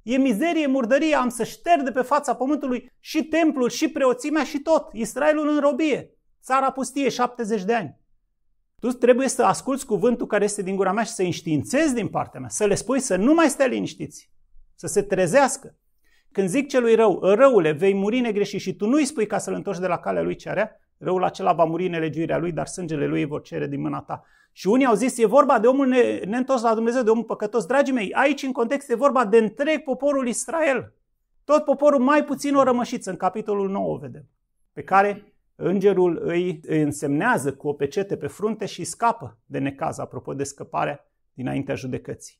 Speaker 1: e mizerie, murdărie, am să șterg de pe fața pământului și templul, și preoțimea, și tot. Israelul în robie, țara pustie, 70 de ani. Tu trebuie să asculți cuvântul care este din gura mea și să înștiințezi din partea mea, să le spui să nu mai stea liniștiți, să se trezească. Când zic celui rău, răule, vei muri negreșit și tu nu-i spui ca să-l întorci de la calea lui ce are. răul acela va muri în elegiuirea lui, dar sângele lui îi vor cere din mâna ta. Și unii au zis, e vorba de omul ne- neîntors la Dumnezeu, de omul păcătos. Dragii mei, aici în context e vorba de întreg poporul Israel. Tot poporul, mai puțin o rămășiță, în capitolul 9 vedem, pe care îngerul îi însemnează cu o pecete pe frunte și scapă de necaz, apropo de scăparea dinaintea judecății.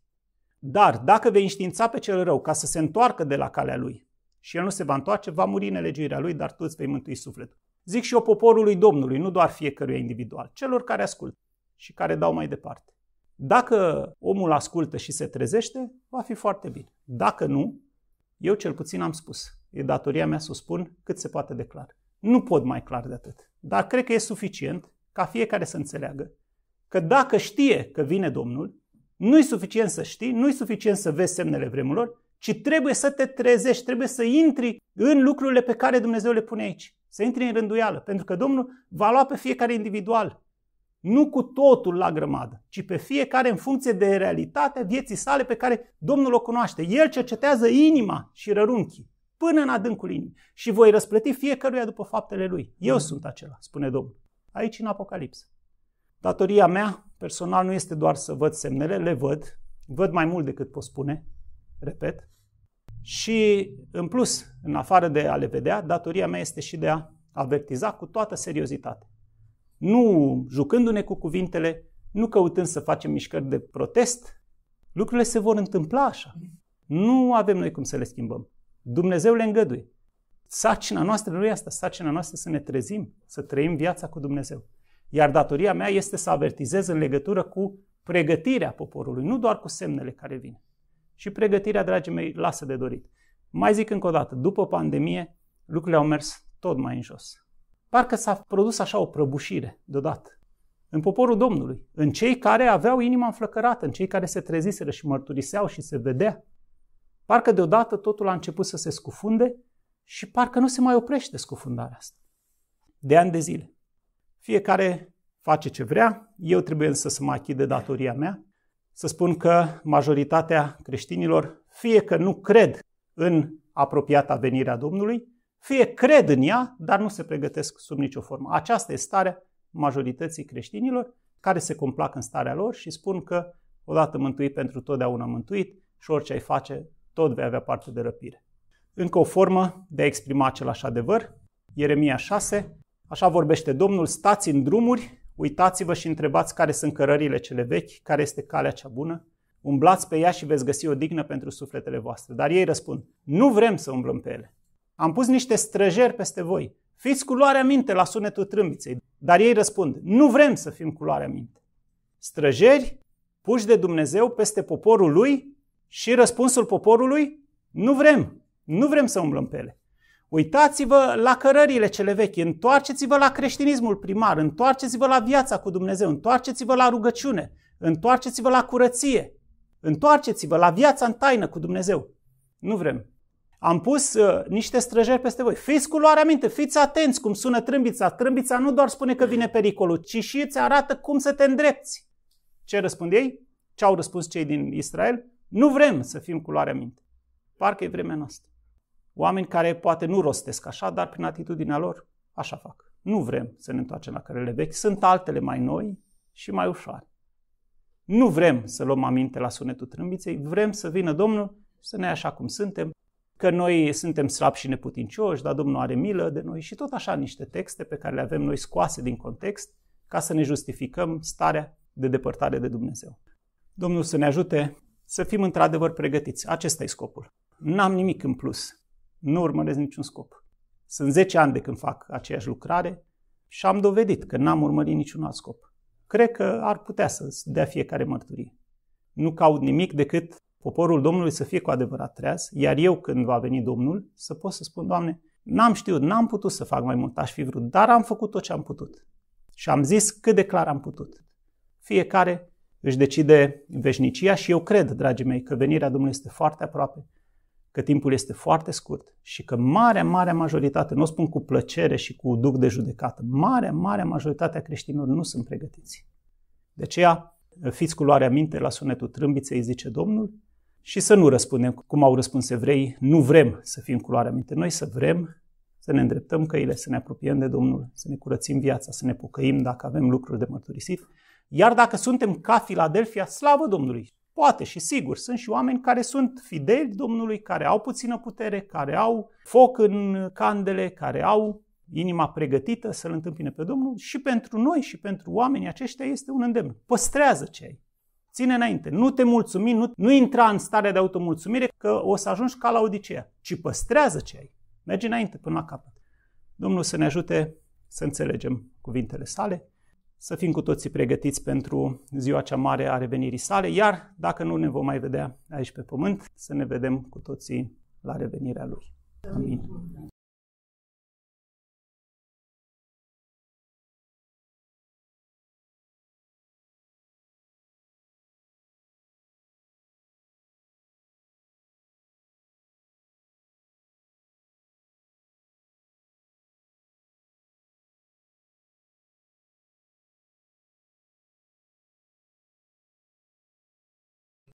Speaker 1: Dar dacă vei înștiința pe cel rău ca să se întoarcă de la calea lui și el nu se va întoarce, va muri nelegiuirea lui, dar tu îți vei mântui sufletul. Zic și eu poporului Domnului, nu doar fiecăruia individual, celor care ascultă și care dau mai departe. Dacă omul ascultă și se trezește, va fi foarte bine. Dacă nu, eu cel puțin am spus. E datoria mea să o spun cât se poate de clar. Nu pot mai clar de atât. Dar cred că e suficient ca fiecare să înțeleagă că dacă știe că vine Domnul, nu-i suficient să știi, nu-i suficient să vezi semnele vremurilor, ci trebuie să te trezești, trebuie să intri în lucrurile pe care Dumnezeu le pune aici. Să intri în rânduială, pentru că Domnul va lua pe fiecare individual. Nu cu totul la grămadă, ci pe fiecare în funcție de realitatea vieții sale pe care Domnul o cunoaște. El cercetează inima și rărunchii până în adâncul inimii și voi răsplăti fiecăruia după faptele lui. Eu sunt acela, spune Domnul. Aici în Apocalipsă. Datoria mea, personal, nu este doar să văd semnele, le văd, văd mai mult decât pot spune, repet. Și, în plus, în afară de a le vedea, datoria mea este și de a avertiza cu toată seriozitate. Nu jucându-ne cu cuvintele, nu căutând să facem mișcări de protest, lucrurile se vor întâmpla așa. Nu avem noi cum să le schimbăm. Dumnezeu le îngăduie. Sacina noastră nu e asta, sacina noastră să ne trezim, să trăim viața cu Dumnezeu. Iar datoria mea este să avertizez în legătură cu pregătirea poporului, nu doar cu semnele care vin. Și pregătirea, dragii mei, lasă de dorit. Mai zic încă o dată, după pandemie, lucrurile au mers tot mai în jos. Parcă s-a produs așa o prăbușire deodată. În poporul Domnului, în cei care aveau inima înflăcărată, în cei care se treziseră și mărturiseau și se vedea. Parcă deodată totul a început să se scufunde și parcă nu se mai oprește scufundarea asta. De ani de zile. Fiecare face ce vrea, eu trebuie însă să mă achid de datoria mea, să spun că majoritatea creștinilor, fie că nu cred în apropiata venirea Domnului, fie cred în ea, dar nu se pregătesc sub nicio formă. Aceasta este starea majorității creștinilor care se complac în starea lor și spun că odată mântuit pentru totdeauna mântuit și orice ai face, tot vei avea parte de răpire. Încă o formă de a exprima același adevăr, Ieremia 6, Așa vorbește Domnul, stați în drumuri, uitați-vă și întrebați care sunt cărările cele vechi, care este calea cea bună, umblați pe ea și veți găsi o dignă pentru sufletele voastre. Dar ei răspund, nu vrem să umblăm pe ele. Am pus niște străjeri peste voi. Fiți cu luarea minte la sunetul trâmbiței. Dar ei răspund, nu vrem să fim cu luarea minte. Străjeri puși de Dumnezeu peste poporul lui și răspunsul poporului, nu vrem, nu vrem să umblăm pe ele. Uitați-vă la cărările cele vechi, întoarceți-vă la creștinismul primar, întoarceți-vă la viața cu Dumnezeu, întoarceți-vă la rugăciune, întoarceți-vă la curăție, întoarceți-vă la viața în taină cu Dumnezeu. Nu vrem. Am pus uh, niște străjeri peste voi. Fiți cu luare aminte, fiți atenți cum sună trâmbița. Trâmbița nu doar spune că vine pericolul, ci și îți arată cum să te îndrepți. Ce răspund ei? Ce au răspuns cei din Israel? Nu vrem să fim cu luare aminte. Parcă e vremea noastră. Oameni care poate nu rostesc așa, dar prin atitudinea lor așa fac. Nu vrem să ne întoarcem la cărele vechi, sunt altele mai noi și mai ușoare. Nu vrem să luăm aminte la sunetul trâmbiței, vrem să vină Domnul să ne așa cum suntem, că noi suntem slabi și neputincioși, dar Domnul are milă de noi și tot așa niște texte pe care le avem noi scoase din context ca să ne justificăm starea de depărtare de Dumnezeu. Domnul să ne ajute să fim într-adevăr pregătiți. Acesta e scopul. N-am nimic în plus nu urmăresc niciun scop. Sunt 10 ani de când fac aceeași lucrare și am dovedit că n-am urmărit niciun alt scop. Cred că ar putea să dea fiecare mărturie. Nu caut nimic decât poporul Domnului să fie cu adevărat treaz, iar eu când va veni Domnul să pot să spun, Doamne, n-am știut, n-am putut să fac mai mult, aș fi vrut, dar am făcut tot ce am putut. Și am zis cât de clar am putut. Fiecare își decide veșnicia și eu cred, dragii mei, că venirea Domnului este foarte aproape că timpul este foarte scurt și că marea, marea majoritate, nu o spun cu plăcere și cu duc de judecată, marea, marea majoritatea creștinilor nu sunt pregătiți. De aceea, fiți cu luarea minte la sunetul trâmbiței, zice Domnul, și să nu răspundem cum au răspuns evrei, nu vrem să fim cu luarea minte. Noi să vrem să ne îndreptăm căile, să ne apropiem de Domnul, să ne curățim viața, să ne pocăim dacă avem lucruri de mărturisit. Iar dacă suntem ca Filadelfia, slavă Domnului! Poate și sigur, sunt și oameni care sunt fideli Domnului, care au puțină putere, care au foc în candele, care au inima pregătită să-L întâmpine pe Domnul și pentru noi și pentru oamenii aceștia este un îndemn. Păstrează ce ai. Ține înainte, nu te mulțumi, nu, nu intra în starea de automulțumire că o să ajungi ca la odiceea, ci păstrează ce ai. Merge înainte până la capăt. Domnul să ne ajute să înțelegem cuvintele sale să fim cu toții pregătiți pentru ziua cea mare a revenirii sale, iar dacă nu ne vom mai vedea aici pe pământ, să ne vedem cu toții la revenirea lui. Amin.